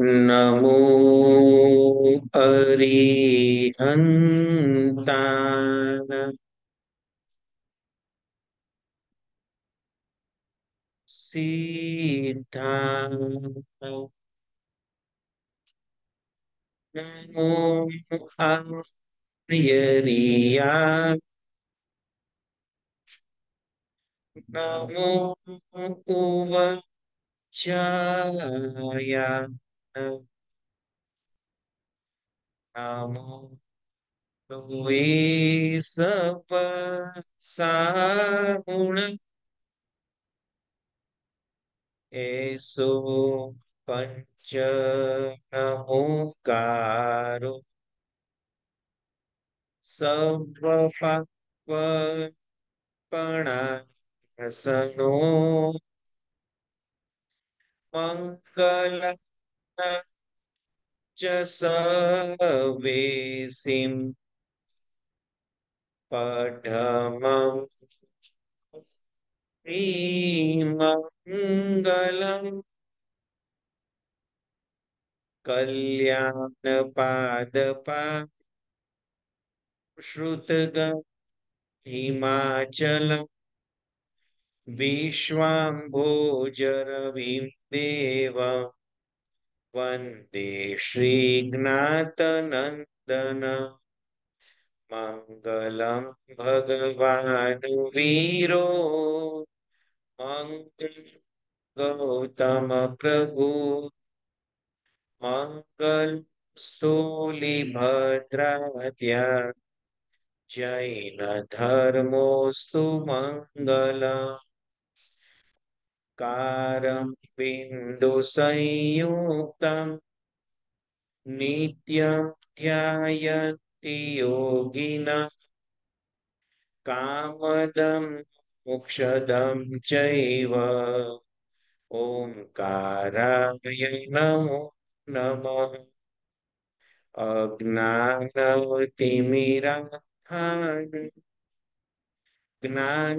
नमो अरिहन्तान सीता नमो आर्यरिया नमो उवचाया સપ સાગુણ એસો પંચ નમોકારો સર્વપણા સનો મંગલા च सवेसिं पठमं श्रीमङ्गलम् कल्याणपादपा श्रुतगम् हिमाचलम् विश्वाम्भोजरविं देवम् વંદે શ્રીજ્ઞાતનંદન મંગલમ ભગવાન વીરો મંગલ ગૌતમ પ્રભુ મંગલ સ્થૂલિભદ્રાધ્યા જૈન ધર્મો સુમંગલા कारं बिन्दुसंयुक्तं नित्यं ध्यायन्ति योगिनः कामदं मोक्षदं चैव ओङ्काराय नमो नमः अज्ञानतिमिराधान ज्ञान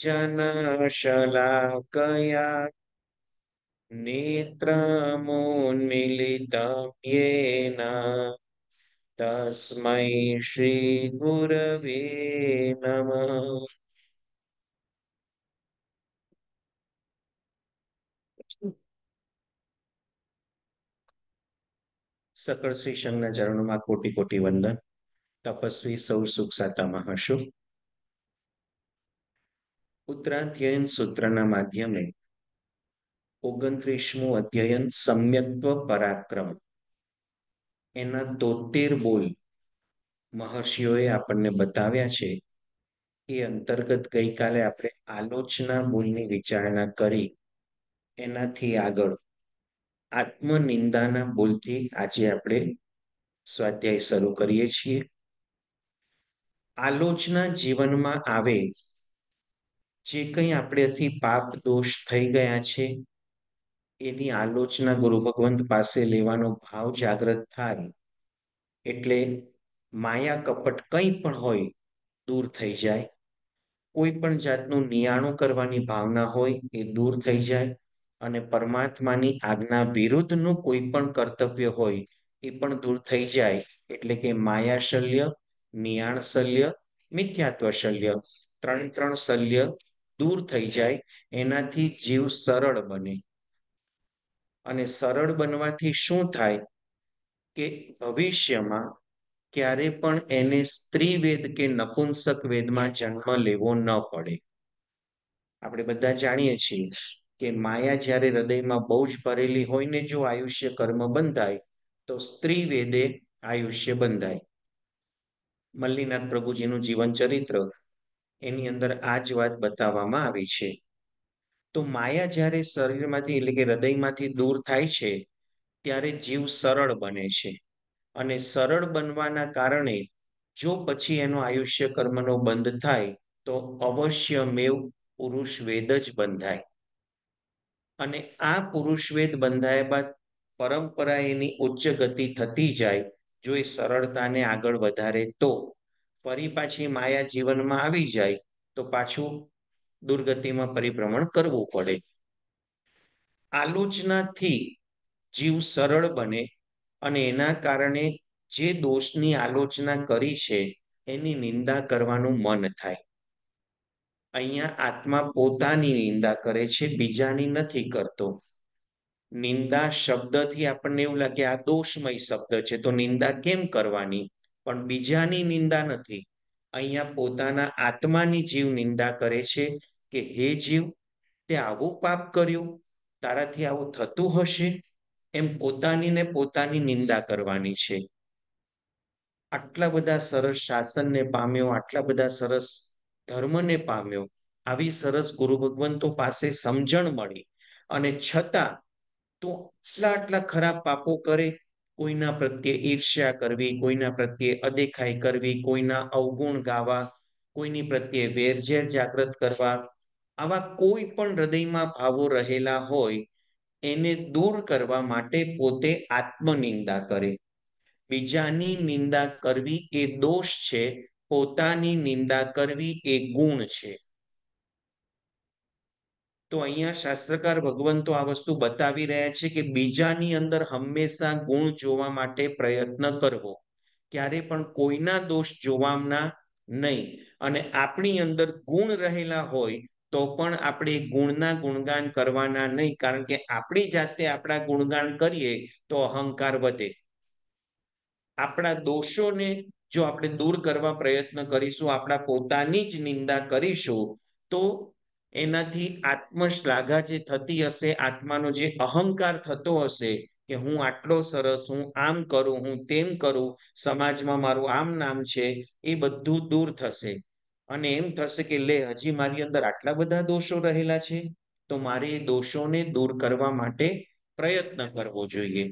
जनशलाकया नेत्रमोन्मिलितं येन तस्मै श्रीगुरवे नमः સકળ શ્રી શંકરના ચરણોમાં કોટી કોટી વંદન તપસ્વી સૌ સુખ સાતામાં હશો ઉત્તરાધ્યયન સૂત્રના માધ્યમે ઓગણત્રીસમું અધ્યયન સમ્યત્વ પરાક્રમ એના તોતેર બોલ મહર્ષિઓએ આપણને બતાવ્યા છે એ અંતર્ગત ગઈકાલે આપણે આલોચના બોલની વિચારણા કરી એનાથી આગળ આત્મનિંદાના બોલથી આજે આપણે સ્વાધ્યાય શરૂ કરીએ છીએ આલોચના જીવનમાં આવે જે કંઈ આપણેથી પાપ દોષ થઈ ગયા છે એની આલોચના ગુરુ ભગવંત પાસે લેવાનો ભાવ જાગ્રત થાય એટલે માયા કપટ કંઈ પણ હોય દૂર થઈ જાય કોઈ પણ જાતનું નિયાણું કરવાની ભાવના હોય એ દૂર થઈ જાય અને પરમાત્માની આજ્ઞા વિરુદ્ધનું કોઈ પણ કર્તવ્ય હોય એ પણ દૂર થઈ જાય એટલે કે માયાશલ્ય નિયાણશલ્ય મિથ્યાત્વશલ્ય ત્રણ ત્રણ શલ્ય દૂર થઈ જાય એનાથી જીવ સરળ બને અને સરળ બનવાથી શું થાય કે ભવિષ્યમાં ક્યારે પણ એને સ્ત્રી વેદ કે નપુંસક વેદમાં જન્મ લેવો ન પડે આપણે બધા જાણીએ છીએ કે માયા જ્યારે હૃદયમાં બહુ જ ભરેલી હોય ને જો આયુષ્ય કર્મ બંધાય તો સ્ત્રી વેદે આયુષ્ય બંધાય મલ્લીનાથ પ્રભુજીનું જીવન ચરિત્ર એની અંદર આ જ વાત બતાવવામાં આવી છે તો માયા જ્યારે શરીરમાંથી એટલે કે હૃદયમાંથી દૂર થાય છે ત્યારે જીવ સરળ બને છે અને સરળ બનવાના કારણે જો પછી એનો આયુષ્ય કર્મનો બંધ થાય તો અવશ્ય મેવ પુરુષવેદ જ બંધાય અને આ પુરુષવેદ બંધાયા બાદ પરંપરા એની ઉચ્ચ ગતિ થતી જાય જો એ સરળતાને આગળ વધારે તો ફરી પાછી માયા જીવનમાં આવી જાય તો પાછું દુર્ગતિમાં પરિભ્રમણ કરવું પડે આલોચનાથી જીવ સરળ બને અને એના કારણે જે દોષની આલોચના કરી છે એની નિંદા કરવાનું મન થાય અહીંયા આત્મા પોતાની નિંદા કરે છે બીજાની નથી કરતો નિંદા શબ્દથી આપણને એવું લાગે આ દોષમય શબ્દ છે તો નિંદા કેમ કરવાની પણ બીજાની નિંદા નથી અહીંયા પોતાના આત્માની જીવ નિંદા કરે છે કે હે જીવ તે આવું પાપ કર્યું તારાથી આવું થતું હશે એમ પોતાની ને પોતાની નિંદા કરવાની છે આટલા બધા સરસ શાસનને પામ્યો આટલા બધા સરસ ધર્મને પામ્યો આવી સરસ ગુરુ ભગવંતો પાસે સમજણ મળી અને છતાં તું આટલા આટલા ખરાબ પાપો કરે કોઈના પ્રત્યે ઈર્ષ્યા કરવી કોઈના પ્રત્યે અદેખાઈ કરવી કોઈના અવગુણ ગાવા કોઈની પ્રત્યે વેરઝેર જાગૃત કરવા આવા કોઈ પણ હૃદયમાં ભાવો રહેલા હોય એને દૂર કરવા માટે પોતે આત્મનિંદા કરે બીજાની નિંદા કરવી એ દોષ છે પોતાની નિંદા કરવી એ ગુણ છે તો અહીંયા શાસ્ત્રકાર ભગવંતો આ વસ્તુ બતાવી રહ્યા છે કે બીજાની અંદર હંમેશા ગુણ જોવા માટે પ્રયત્ન કરવો ક્યારે પણ કોઈના દોષ જોવાના નહીં અને આપણી અંદર ગુણ રહેલા હોય તો પણ આપણે ગુણના ગુણગાન કરવાના નહીં કારણ કે આપણી જાતે આપણા ગુણગાન કરીએ તો અહંકાર વધે આપણા દોષોને જો આપણે દૂર કરવા પ્રયત્ન કરીશું આપણા પોતાની જ નિંદા કરીશું તો એનાથી આત્મશ્લાઘા જે થતી હશે આત્માનો જે અહંકાર થતો હશે કે હું આટલો સરસ હું આમ કરું હું તેમ કરું સમાજમાં મારું આમ નામ છે એ બધું દૂર થશે અને એમ થશે કે લે હજી મારી અંદર આટલા બધા દોષો રહેલા છે તો મારે એ દોષોને દૂર કરવા માટે પ્રયત્ન કરવો જોઈએ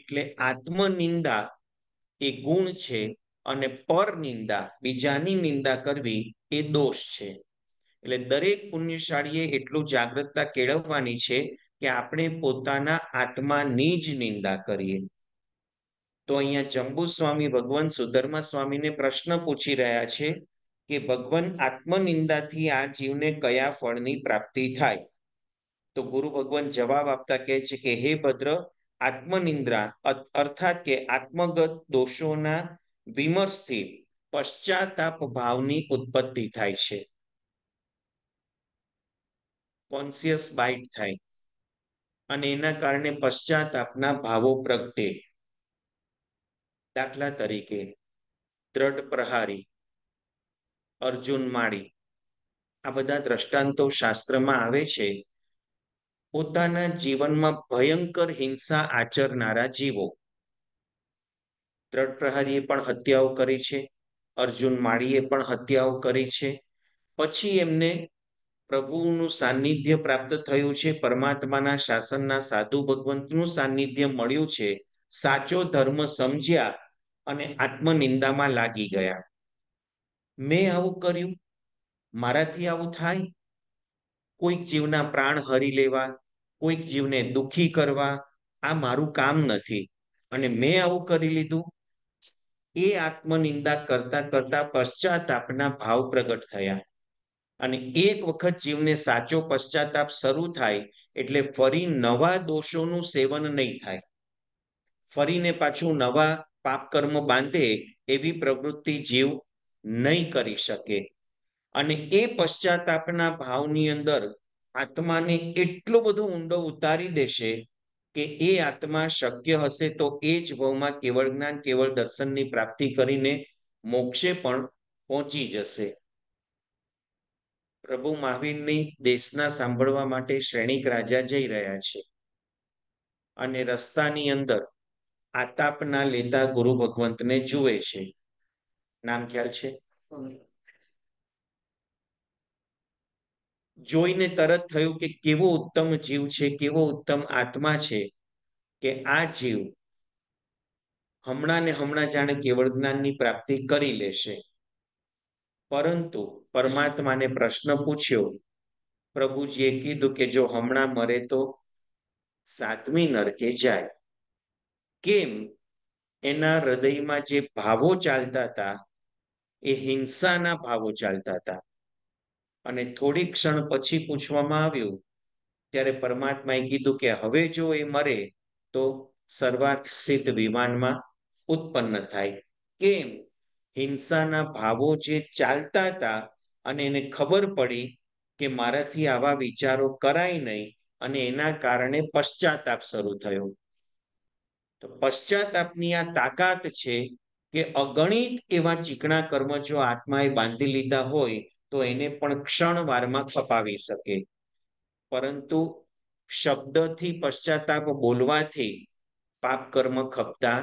એટલે આત્મનિંદા એ ગુણ છે અને પર નિંદા બીજાની નિંદા કરવી એ દોષ છે એટલે દરેક પુણ્યશાળીએ એટલું જાગૃતતા કેળવવાની છે કે આપણે પોતાના આત્માની જ નિંદા કરીએ તો અહીંયા જંબુ સ્વામી ભગવાન સુધર્મા સ્વામીને પ્રશ્ન પૂછી રહ્યા છે કે ભગવાન આત્મનિંદાથી આ જીવને કયા ફળની પ્રાપ્તિ થાય તો ગુરુ ભગવાન જવાબ આપતા કહે છે કે હે ભદ્ર આત્મનિંદ્રા અર્થાત કે આત્મગત દોષોના વિમર્શથી પશ્ચાતાપ ભાવની ઉત્પત્તિ થાય છે કોન્સિયસ બાઇટ થાય અને એના કારણે પશ્ચાતાપના ભાવો પ્રગટે દાખલા તરીકે દ્રઢ પ્રહારી અર્જુન માળી આ બધા દ્રષ્ટાંતો શાસ્ત્રમાં આવે છે પોતાના જીવનમાં ભયંકર હિંસા આચરનારા જીવો દ્રઢ પ્રહારીએ પણ હત્યાઓ કરી છે અર્જુન માળીએ પણ હત્યાઓ કરી છે પછી એમને પ્રભુનું સાનિધ્ય પ્રાપ્ત થયું છે પરમાત્માના શાસનના સાધુ ભગવંતનું સાનિધ્ય મળ્યું છે સાચો ધર્મ સમજ્યા અને આત્મનિંદામાં લાગી ગયા મેં આવું કર્યું મારાથી આવું થાય કોઈક જીવના પ્રાણ હરી લેવા કોઈક જીવને દુખી કરવા આ મારું કામ નથી અને મેં આવું કરી લીધું એ આત્મનિંદા કરતા કરતા પશ્ચાતાપના ભાવ પ્રગટ થયા અને એક વખત જીવને સાચો પશ્ચાતાપ શરૂ થાય એટલે ફરી નવા દોષોનું સેવન નહીં થાય ફરીને પાછું નવા પાપ કર્મ બાંધે એવી પ્રવૃત્તિ જીવ નહીં કરી શકે અને એ પશ્ચાતાપના ભાવની અંદર આત્માને એટલો બધો ઊંડો ઉતારી દેશે કે એ આત્મા શક્ય હશે તો એ જ ભવમાં કેવળ જ્ઞાન કેવળ દર્શનની પ્રાપ્તિ કરીને મોક્ષે પણ પહોંચી જશે પ્રભુ મહાવીરની દેશના સાંભળવા માટે શ્રેણીક રાજા જઈ રહ્યા છે અને રસ્તાની અંદર આતાપના લેતા ગુરુ ભગવંતને જુએ છે નામ ખ્યાલ છે જોઈને તરત થયું કે કેવો ઉત્તમ જીવ છે કેવો ઉત્તમ આત્મા છે કે આ જીવ હમણાં ને હમણાં જાણે કેવળ જ્ઞાનની પ્રાપ્તિ કરી લેશે પરંતુ પરમાત્માને પ્રશ્ન પૂછ્યો પ્રભુજીએ કીધું કે જો હમણાં મરે તો સાતમી નરકે જાય કેમ એના હૃદયમાં જે ભાવો ચાલતા હતા એ હિંસાના ભાવો ચાલતા હતા અને થોડી ક્ષણ પછી પૂછવામાં આવ્યું ત્યારે પરમાત્માએ કીધું કે હવે જો એ મરે તો સર્વાર્થ સિદ્ધ વિમાનમાં ઉત્પન્ન થાય કેમ હિંસાના ભાવો જે ચાલતા હતા અને એને ખબર પડી કે મારાથી આવા વિચારો કરાય નહીં અને એના કારણે પશ્ચાતાપ શરૂ થયો તો પશ્ચાતાપની આ તાકાત છે કે અગણિત એવા ચીકણા કર્મ જો આત્માએ બાંધી લીધા હોય તો એને પણ ક્ષણવારમાં ખપાવી શકે પરંતુ શબ્દથી પશ્ચાતાપ બોલવાથી પાપ કર્મ ખપતા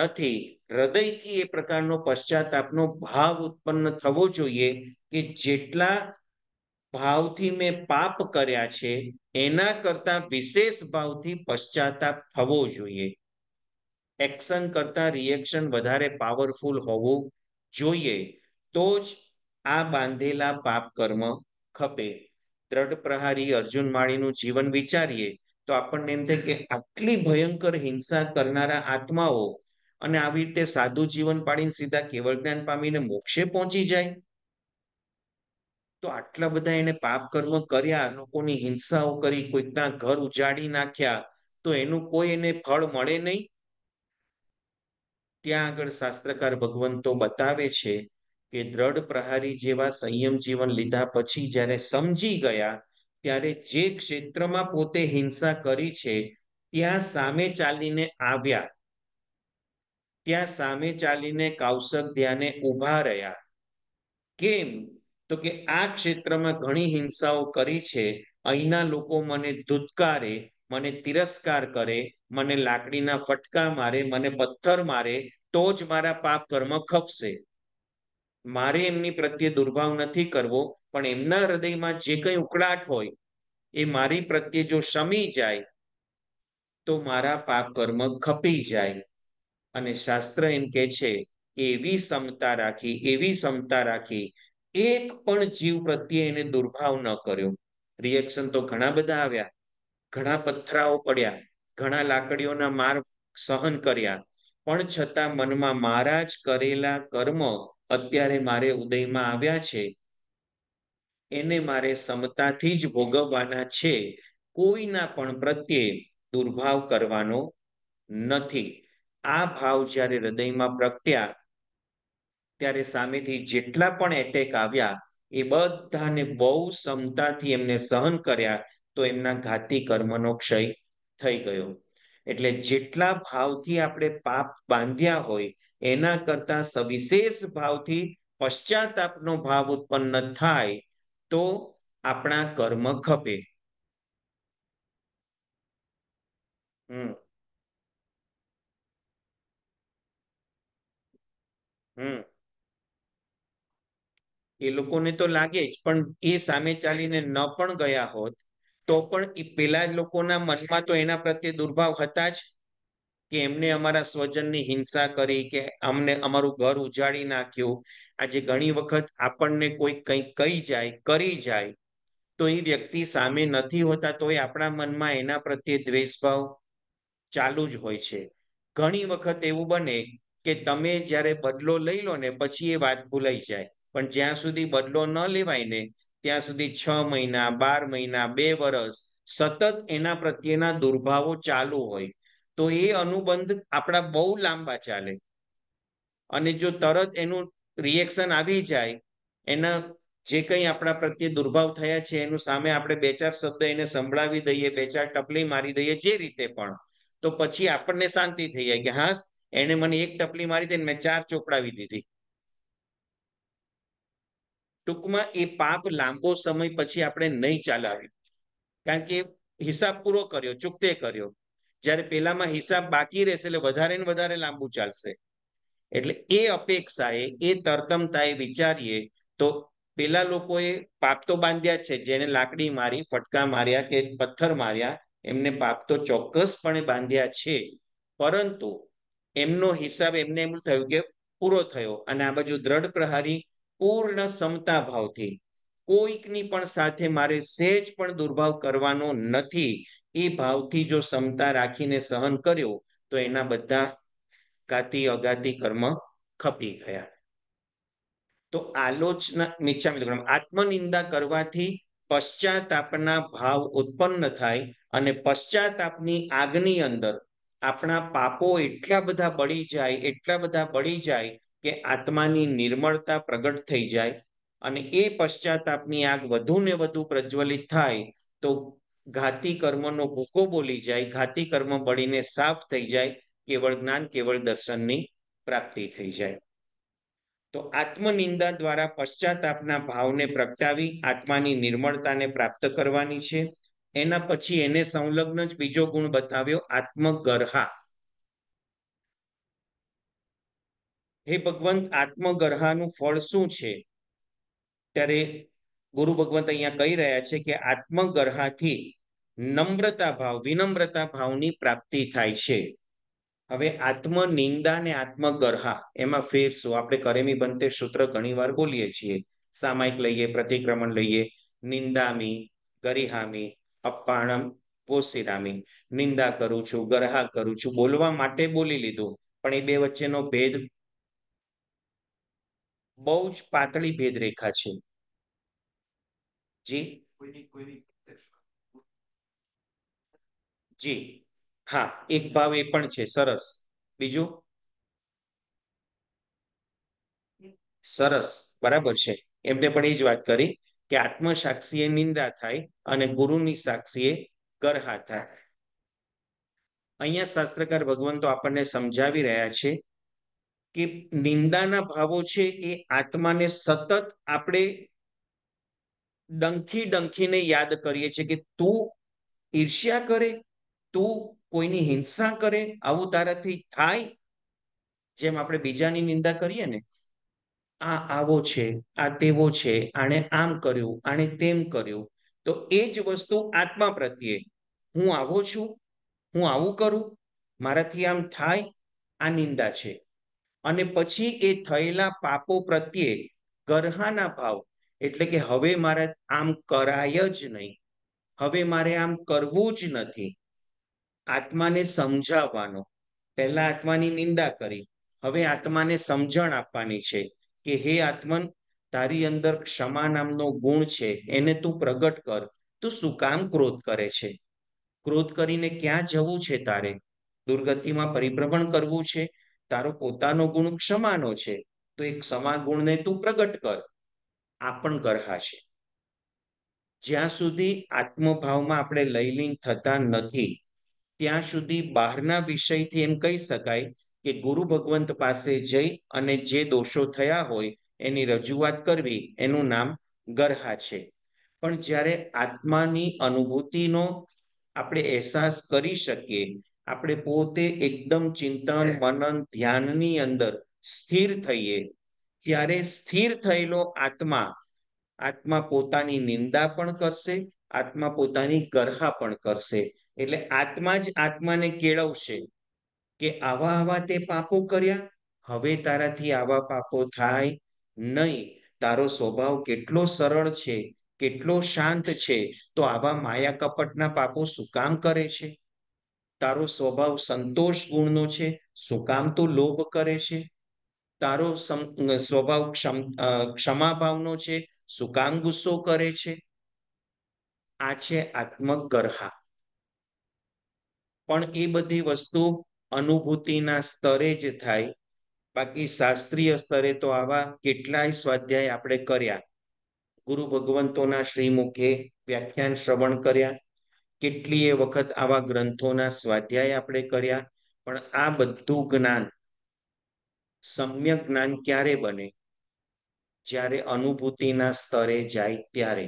નથી હૃદયથી એ પ્રકારનો પશ્ચાતાપનો ભાવ ઉત્પન્ન થવો જોઈએ કે જેટલા ભાવથી મેં પાપ કર્યા છે એના કરતા વિશેષ ભાવથી પશ્ચાતાપ થવો જોઈએ એક્શન કરતા રિએક્શન વધારે પાવરફુલ હોવું જોઈએ તો જ આ બાંધેલા પાપ કર્મ ખપે દ્રઢ પ્રહારી અર્જુન માળીનું જીવન વિચારીએ તો આપણને એમ થાય કે આટલી ભયંકર હિંસા કરનારા આત્માઓ અને આવી રીતે સાદું જીવન પાડીને સીધા કેવળ જ્ઞાન પામીને મોક્ષે પહોંચી જાય તો આટલા બધા એને પાપ કર્મ કર્યા લોકોની હિંસાઓ કરી કોઈકના ઘર ઉજાડી નાખ્યા તો એનું કોઈ એને ફળ મળે નહીં ત્યાં આગળ શાસ્ત્રકાર ભગવંતો બતાવે છે કે દ્રઢ પ્રહારી જેવા સંયમ જીવન લીધા પછી જ્યારે સમજી ગયા ત્યારે જે ક્ષેત્રમાં પોતે હિંસા કરી છે ત્યાં સામે ચાલીને આવ્યા ત્યાં સામે ચાલીને કૌશક ધ્યાને ઉભા રહ્યા કેમ તો કે આ ક્ષેત્રમાં ઘણી હિંસાઓ કરી છે અહીંના લોકો મને ધુતકારે મને તિરસ્કાર કરે મને લાકડીના ફટકા મારે મને પથ્થર મારે તો જ મારા પાપ કર્મ ખપશે મારે એમની પ્રત્યે દુર્ભાવ નથી કરવો પણ એમના હૃદયમાં જે કંઈ ઉકળાટ હોય એ મારી પ્રત્યે જો શમી જાય તો મારા પાપ કર્મ ખપી જાય અને શાસ્ત્ર એમ કે છે એવી ક્ષમતા રાખી એવી ક્ષમતા રાખી એક પણ જીવ પ્રત્યે એને દુર્ભાવ ન કર્યો રિએક્શન તો ઘણા બધા આવ્યા ઘણા પથરાઓ પડ્યા ઘણા લાકડીઓના માર સહન કર્યા પણ છતાં મનમાં મારા જ કરેલા કર્મ અત્યારે મારે ઉદયમાં આવ્યા છે એને મારે સમતાથી જ ભોગવવાના છે કોઈના પણ પ્રત્યે દુર્ભાવ કરવાનો નથી આ ભાવ જ્યારે હૃદયમાં પ્રગટ્યા ત્યારે સામેથી જેટલા પણ એટેક આવ્યા એ બધાને બહુ ક્ષમતાથી એમને સહન કર્યા તો એમના ઘાતી કર્મનો ક્ષય થઈ ગયો એટલે જેટલા ભાવથી આપણે પાપ બાંધ્યા હોય એના કરતા સવિશેષ ભાવથી પશ્ચાતાપનો ભાવ ઉત્પન્ન થાય તો આપણા કર્મ ખપે હમ હમ એ લોકોને તો લાગે જ પણ એ સામે ચાલીને ન પણ ગયા હોત તો પણ એ પેલા લોકોના મનમાં તો એના પ્રત્યે દુર્ભાવ હતા જ કે એમને અમારા સ્વજનની હિંસા કરી કે અમને અમારું ઘર ઉજાડી નાખ્યું આજે ઘણી વખત આપણને કોઈ કંઈક કહી જાય કરી જાય તો એ વ્યક્તિ સામે નથી હોતા તો એ આપણા મનમાં એના પ્રત્યે દ્વેષભાવ ચાલુ જ હોય છે ઘણી વખત એવું બને કે તમે જ્યારે બદલો લઈ લો ને પછી એ વાત ભૂલાઈ જાય પણ જ્યાં સુધી બદલો ન લેવાય ને ત્યાં સુધી છ મહિના બાર મહિના બે વર્ષ સતત એના પ્રત્યેના દુર્ભાવો ચાલુ હોય તો એ અનુબંધ આપણા બહુ લાંબા ચાલે અને જો તરત એનું રિએક્શન આવી જાય એના જે કંઈ આપણા પ્રત્યે દુર્ભાવ થયા છે એનું સામે આપણે બે ચાર શબ્દ એને સંભળાવી દઈએ બે ચાર ટપલી મારી દઈએ જે રીતે પણ તો પછી આપણને શાંતિ થઈ જાય કે હા એને મને એક ટપલી મારી હતી મેં ચાર ચોપડાવી દીધી ટૂંકમાં એ પાપ લાંબો સમય પછી આપણે નહીં ચલાવ્યું કારણ કે હિસાબ પૂરો કર્યો ચૂકતે કર્યો જ્યારે પેલામાં હિસાબ બાકી રહેશે એટલે વધારે ને વધારે લાંબુ ચાલશે એટલે એ અપેક્ષાએ એ તરતમતાએ વિચારીએ તો પેલા લોકોએ પાપ તો બાંધ્યા છે જેને લાકડી મારી ફટકા માર્યા કે પથ્થર માર્યા એમને પાપ તો ચોક્કસપણે બાંધ્યા છે પરંતુ એમનો હિસાબ એમને એમ થયું કે પૂરો થયો અને આ બાજુ દ્રઢ પ્રહારી પૂર્ણ સમતા ભાવથી કોઈકની પણ સાથે મારે સહેજ પણ દુર્ભાવ કરવાનો નથી એ ભાવથી જો સમતા રાખીને સહન કર્યો તો એના બધા કાતી અગાતી કર્મ ખપી ગયા તો આલોચના નીચા મિત્રો આત્મનિંદા કરવાથી પશ્ચાતાપના ભાવ ઉત્પન્ન થાય અને પશ્ચાતાપની આગની અંદર આપણા પાપો એટલા બધા બળી જાય એટલા બધા બળી જાય કે આત્માની નિર્મળતા પ્રગટ થઈ જાય અને એ પશ્ચાતાપની આગ વધુ ને વધુ પ્રજ્વલિત થાય તો ઘાતી કર્મનો ભૂકો બોલી જાય ઘાતી કર્મ બળીને સાફ થઈ જાય કેવળ જ્ઞાન કેવળ દર્શનની પ્રાપ્તિ થઈ જાય તો આત્મનિંદા દ્વારા પશ્ચાતાપના ભાવને પ્રગટાવી આત્માની નિર્મળતાને પ્રાપ્ત કરવાની છે એના પછી એને સંલગ્ન જ બીજો ગુણ બતાવ્યો આત્મગર્હા હે ભગવંત આત્મગર્હાનું ફળ શું છે ત્યારે ગુરુ ભગવંત અહીંયા કહી રહ્યા છે કે આત્મગર્હાથી નમ્રતા ભાવ વિનમ્રતા ભાવની પ્રાપ્તિ થાય છે હવે આત્મનિંદા ને આત્મગર્હા એમાં ફેર શું આપણે કરેમી બનતે સૂત્ર ઘણી વાર બોલીએ છીએ સામાયિક લઈએ પ્રતિક્રમણ લઈએ નિંદામી ગરિહામી અપાણમ પોસિરામી નિંદા કરું છું ગરહા કરું છું બોલવા માટે બોલી લીધું પણ એ બે વચ્ચેનો ભેદ બહુ જ પાતળી ભેદરેખા છે જી જી હા એક ભાવ એ પણ છે સરસ બીજું સરસ બરાબર છે એમને પણ એ જ વાત કરી કે આત્મ સાક્ષી એ નિંદા થાય અને ગુરુની સાક્ષી એ ગરહા થાય અહીંયા શાસ્ત્રકાર ભગવાન તો આપણને સમજાવી રહ્યા છે કે નિંદાના ભાવો છે એ આત્માને સતત આપણે ડંખી ડંખીને યાદ કરીએ છીએ કે તું ઈર્ષ્યા કરે તું કોઈની હિંસા કરે આવું તારાથી થાય જેમ આપણે બીજાની નિંદા કરીએ ને આ આવો છે આ તેવો છે આણે આમ કર્યું આણે તેમ કર્યું તો એ જ વસ્તુ આત્મા પ્રત્યે હું આવો છું હું આવું કરું મારાથી આમ થાય આ નિંદા છે અને પછી એ થયેલા પાપો પ્રત્યે ગરહાના ભાવ એટલે કે હવે મારે આમ કરાય જ નહીં હવે મારે આમ કરવું જ નથી આત્માને સમજાવવાનો પહેલા આત્માની નિંદા કરી હવે આત્માને સમજણ આપવાની છે કે હે આત્મન તારી અંદર ક્ષમા નામનો ગુણ છે એને તું પ્રગટ કર તું શું કામ ક્રોધ કરે છે ક્રોધ કરીને ક્યાં જવું છે તારે દુર્ગતિમાં પરિભ્રમણ કરવું છે તારો પોતાનો ગુણ ક્ષમાનો છે તો એક ક્ષમા ગુણને તું પ્રગટ કર આ પણ ગરહાશે જ્યાં સુધી આત્મભાવમાં આપણે લયલીન થતા નથી ત્યાં સુધી બહારના વિષયથી એમ કહી શકાય કે ગુરુ ભગવંત પાસે જઈ અને જે દોષો થયા હોય એની રજૂઆત કરવી એનું નામ ગરહા છે પણ જ્યારે આત્માની અનુભૂતિનો આપણે અહેસાસ કરી શકીએ આપણે પોતે એકદમ ચિંતન મનન ધ્યાનની અંદર સ્થિર થઈએ ત્યારે સ્થિર થયેલો આત્મા આત્મા પોતાની નિંદા પણ કરશે આત્મા પોતાની ગરહા પણ કરશે એટલે આત્મા જ આત્માને કેળવશે કે આવા આવા તે પાપો કર્યા હવે તારાથી આવા પાપો થાય નહીં તારો સ્વભાવ કેટલો સરળ છે કેટલો શાંત છે તો આવા માયા કપટના પાપો શું કામ કરે છે તારો સ્વભાવ સંતોષ ગુણનો છે શું કામ તો લોભ કરે છે તારો સ્વભાવ ક્ષમા ભાવનો છે શું કામ ગુસ્સો કરે છે આ છે આત્મગર્હા પણ એ બધી વસ્તુ અનુભૂતિના સ્તરે જ થાય બાકી શાસ્ત્રીય સ્તરે તો આવા કેટલાય સ્વાધ્યાય આપણે કર્યા ગુરુ ભગવંતોના શ્રીમુખે વ્યાખ્યાન શ્રવણ કર્યા કેટલીય વખત આવા ગ્રંથોના સ્વાધ્યાય આપણે કર્યા પણ આ બધું જ્ઞાન સમ્યક જ્ઞાન ક્યારે બને જ્યારે અનુભૂતિના સ્તરે જાય ત્યારે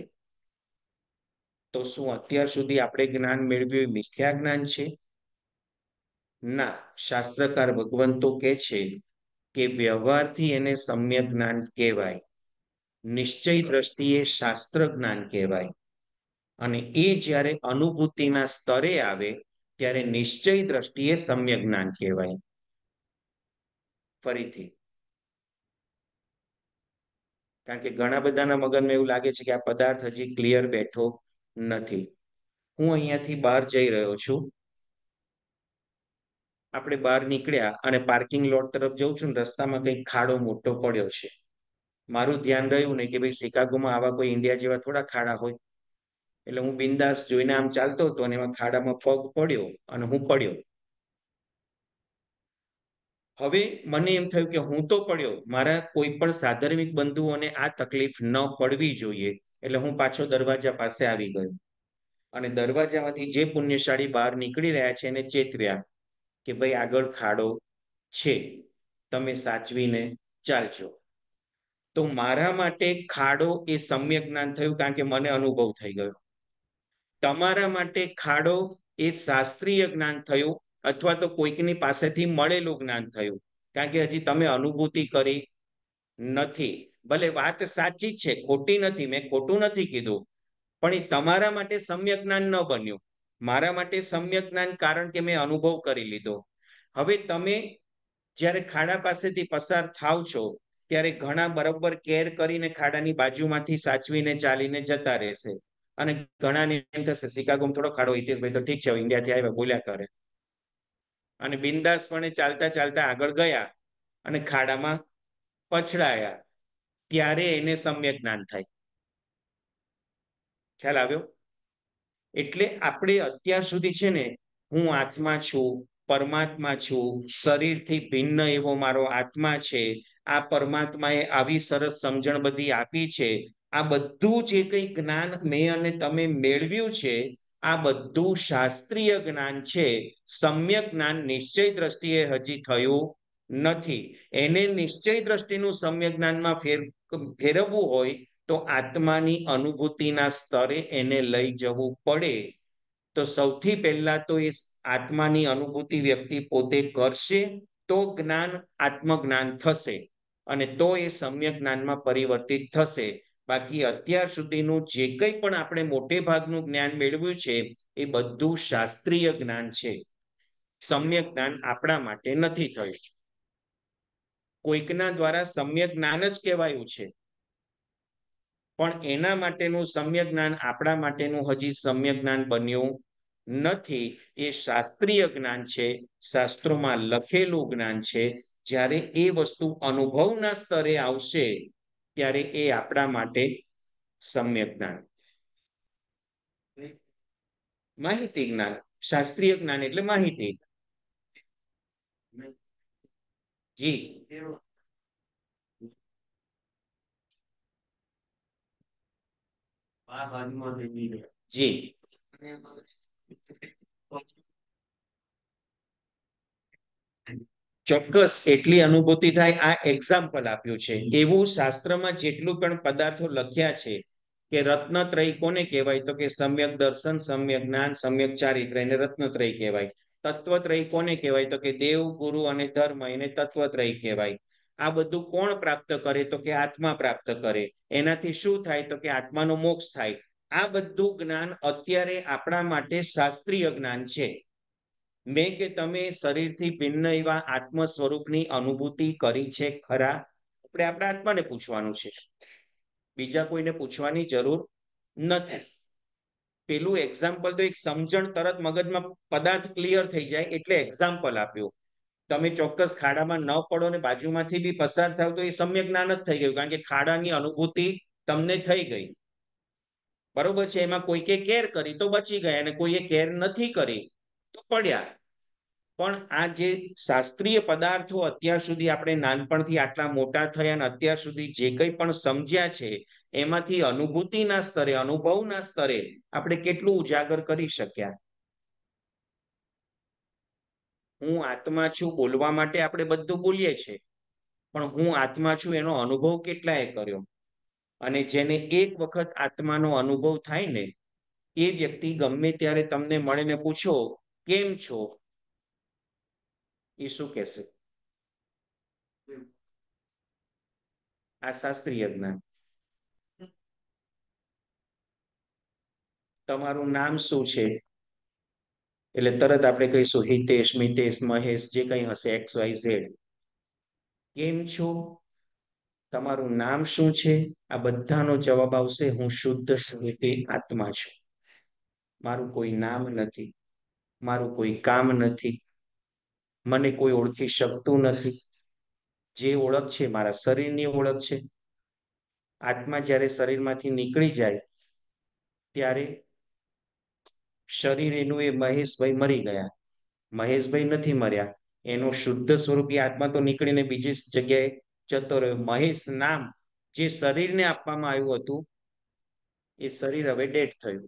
તો શું અત્યાર સુધી આપણે જ્ઞાન મેળવ્યું એ મિથ્યા જ્ઞાન છે ના શાસ્ત્રકાર ભગવંતો કે છે કે વ્યવહારથી એને સમ્યક જ્ઞાન કહેવાય નિશ્ચય દ્રષ્ટિએ શાસ્ત્ર જ્ઞાન કહેવાય અને એ જ્યારે અનુભૂતિના સ્તરે આવે ત્યારે નિશ્ચય દ્રષ્ટિએ સમ્યક જ્ઞાન કહેવાય ફરીથી કારણ કે ઘણા બધાના મગનમાં એવું લાગે છે કે આ પદાર્થ હજી ક્લિયર બેઠો નથી હું અહીંયાથી બહાર જઈ રહ્યો છું આપણે બહાર નીકળ્યા અને પાર્કિંગ લોટ તરફ જઉં છું ને રસ્તામાં કંઈક ખાડો મોટો પડ્યો છે મારું ધ્યાન રહ્યું ને કે ભાઈ શિકાગોમાં આવા કોઈ ઇન્ડિયા જેવા થોડા ખાડા હોય એટલે હું બિંદાસ જોઈને આમ ચાલતો હતો અને એમાં ખાડામાં પગ પડ્યો અને હું પડ્યો હવે મને એમ થયું કે હું તો પડ્યો મારા કોઈ પણ સાધર્મિક બંધુઓને આ તકલીફ ન પડવી જોઈએ એટલે હું પાછો દરવાજા પાસે આવી ગયો અને દરવાજામાંથી જે પુણ્યશાળી બહાર નીકળી રહ્યા છે એને ચેતવ્યા કે ભાઈ આગળ ખાડો છે તમે સાચવીને ચાલજો તો મારા માટે ખાડો એ સમ્યક જ્ઞાન થયું કારણ કે મને અનુભવ થઈ ગયો તમારા માટે ખાડો એ શાસ્ત્રીય જ્ઞાન થયું અથવા તો કોઈકની પાસેથી મળેલું જ્ઞાન થયું કારણ કે હજી તમે અનુભૂતિ કરી નથી ભલે વાત સાચી છે ખોટી નથી મેં ખોટું નથી કીધું પણ એ તમારા માટે સમ્યક જ્ઞાન ન બન્યું મારા માટે સમ્યક જ્ઞાન કારણ કે મેં અનુભવ કરી લીધો હવે તમે જ્યારે ખાડા પાસેથી પસાર થાવ છો ત્યારે ઘણા બરાબર કેર કરીને ખાડાની બાજુમાંથી સાચવીને ચાલીને જતા રહેશે અને ઘણાને એમ થશે શિકાગોમ થોડો ખાડો હિતેશભાઈ તો ઠીક છે ઇન્ડિયાથી આવ્યા બોલ્યા કરે અને બિંદાસપણે ચાલતા ચાલતા આગળ ગયા અને ખાડામાં પછડાયા ત્યારે એને સમ્યક જ્ઞાન થાય ખ્યાલ આવ્યો એટલે આપણે અત્યાર સુધી છે ને હું આત્મા છું પરમાત્મા છું શરીરથી ભિન્ન એવો મારો આત્મા છે આ પરમાત્માએ આવી સરસ સમજણ બધી આપી છે આ બધું જે કંઈ જ્ઞાન મેં અને તમે મેળવ્યું છે આ બધું શાસ્ત્રીય જ્ઞાન છે સમ્યક જ્ઞાન નિશ્ચય દ્રષ્ટિએ હજી થયું નથી એને નિશ્ચય દ્રષ્ટિનું સમ્યક જ્ઞાનમાં ફેર ફેરવવું હોય તો આત્માની અનુભૂતિના સ્તરે એને લઈ જવું પડે તો સૌથી પહેલા તો એ આત્માની અનુભૂતિ વ્યક્તિ પોતે કરશે તો જ્ઞાન આત્મ જ્ઞાન થશે અને તો એ સમ્યક જ્ઞાનમાં પરિવર્તિત થશે બાકી અત્યાર સુધીનું જે કંઈ પણ આપણે મોટે ભાગનું જ્ઞાન મેળવ્યું છે એ બધું શાસ્ત્રીય જ્ઞાન છે સમ્યક જ્ઞાન આપણા માટે નથી થયું કોઈકના દ્વારા સમ્યક જ્ઞાન જ કહેવાયું છે પણ એના માટેનું સમ્યક જ્ઞાન આપણા માટેનું હજી સમ્યક જ્ઞાન બન્યું નથી એ શાસ્ત્રીય જ્ઞાન છે શાસ્ત્રોમાં લખેલું જ્ઞાન છે જ્યારે એ વસ્તુ અનુભવના સ્તરે આવશે ત્યારે એ આપણા માટે સમ્યક જ્ઞાન માહિતી જ્ઞાન શાસ્ત્રીય જ્ઞાન એટલે માહિતી જી જી ચોક્કસ એટલી અનુભૂતિ થાય આ એક્ઝામ્પલ આપ્યું છે એવું શાસ્ત્રમાં જેટલું પણ પદાર્થો લખ્યા છે કે રત્નત્રય કોને કહેવાય તો કે સમ્યક દર્શન સમ્યક જ્ઞાન સમ્યક ચારિત્ર એને રત્નત્રય કહેવાય તત્વત્રય કોને કહેવાય તો કે દેવ ગુરુ અને ધર્મ એને તત્વત્રય કહેવાય આ બધું કોણ પ્રાપ્ત કરે તો કે આત્મા પ્રાપ્ત કરે એનાથી શું થાય તો કે આત્માનો મોક્ષ થાય આ બધું જ્ઞાન અત્યારે આપણા માટે શાસ્ત્રીય જ્ઞાન છે મેં કે તમે શરીરથી ભિન્ન એવા આત્મ સ્વરૂપની અનુભૂતિ કરી છે ખરા આપણે આપણા આત્માને પૂછવાનું છે બીજા કોઈને પૂછવાની જરૂર નથી પેલું એક્ઝામ્પલ તો એક સમજણ તરત મગજમાં પદાર્થ ક્લિયર થઈ જાય એટલે એક્ઝામ્પલ આપ્યું તમે ચોક્કસ ખાડામાં ન પડો ને બાજુમાંથી બી પસાર થાવ તો એ સમ્યક જ્ઞાન જ થઈ ગયું કારણ કે ખાડાની અનુભૂતિ તમને થઈ ગઈ બરોબર છે એમાં કોઈકે કેર કરી તો બચી ગયા અને કોઈએ કેર નથી કરી પડ્યા પણ આ જે શાસ્ત્રીય પદાર્થો અત્યાર સુધી આપણે નાનપણથી આટલા મોટા થયા અત્યાર સુધી જે કંઈ પણ સમજ્યા છે એમાંથી અનુભૂતિના સ્તરે અનુભવના સ્તરે આપણે કેટલું ઉજાગર કરી શક્યા હું આત્મા છું બોલવા માટે આપણે બધું બોલીએ છીએ પણ હું આત્મા છું એનો અનુભવ કેટલાએ કર્યો અને જેને એક વખત આત્માનો અનુભવ થાય ને એ વ્યક્તિ ગમે ત્યારે તમને મળીને પૂછો કેમ છો એ શું કહેશે આ શાસ્ત્રીય જ્ઞાન તમારું નામ શું છે એટલે તરત આપણે કહીશું હિતેશ મિતેશ મહેશ જે કંઈ હશે એક્સ વાય ઝેડ કેમ છો તમારું નામ શું છે આ બધાનો જવાબ આવશે હું શુદ્ધ સ્વરૂપે આત્મા છું મારું કોઈ નામ નથી મારું કોઈ કામ નથી મને કોઈ ઓળખી શકતું નથી જે ઓળખ છે મારા શરીરની ઓળખ છે આત્મા જ્યારે શરીરમાંથી નીકળી જાય ત્યારે શરીર એનું એ મહેશભાઈ મરી ગયા મહેશભાઈ નથી મર્યા એનું શુદ્ધ સ્વરૂપી આત્મા તો નીકળીને બીજી જગ્યાએ જતો રહ્યો મહેશ નામ જે શરીરને આપવામાં આવ્યું હતું એ શરીર હવે ડેડ થયું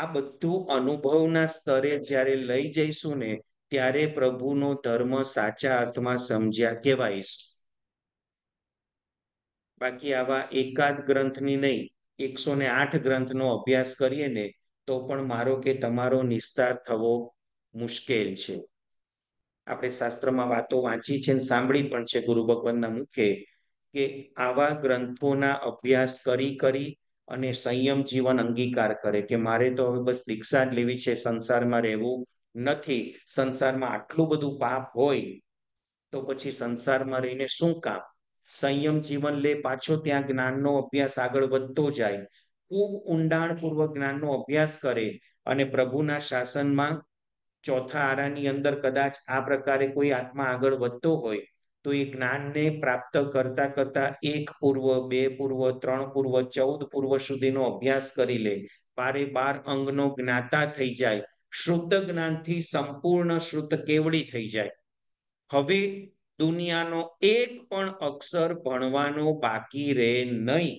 આ બધું અનુભવના સ્તરે જ્યારે લઈ જઈશું ને ત્યારે પ્રભુનો ધર્મ સાચા અર્થમાં સમજ્યા કહેવાઈશું બાકી આવા એકાદ ગ્રંથની નહીં એકસો ને આઠ ગ્રંથનો અભ્યાસ કરીએ ને તો પણ મારો કે તમારો નિસ્તાર થવો મુશ્કેલ છે આપણે શાસ્ત્રમાં વાતો વાંચી છે ને સાંભળી પણ છે ગુરુ ભગવાનના મુખે કે આવા ગ્રંથોના અભ્યાસ કરી કરી અને સંયમ જીવન અંગીકાર કરે કે મારે તો હવે બસ દીક્ષા જ લેવી છે સંસારમાં રહેવું નથી સંસારમાં આટલું બધું પાપ હોય તો પછી સંસારમાં રહીને શું કામ સંયમ જીવન લે પાછો ત્યાં જ્ઞાનનો અભ્યાસ આગળ વધતો જાય ખૂબ ઊંડાણપૂર્વક જ્ઞાનનો અભ્યાસ કરે અને પ્રભુના શાસનમાં ચોથા આરાની અંદર કદાચ આ પ્રકારે કોઈ આત્મા આગળ વધતો હોય તો એ જ્ઞાનને પ્રાપ્ત કરતા કરતા એક પૂર્વ બે પૂર્વ ત્રણ પૂર્વ ચૌદ પૂર્વ સુધીનો અભ્યાસ કરી લે બારે બાર અંગનો જ્ઞાતા થઈ જાય શુદ્ધ જ્ઞાનથી સંપૂર્ણ શ્રુત કેવડી થઈ જાય હવે દુનિયાનો એક પણ અક્ષર ભણવાનો બાકી રહે નહીં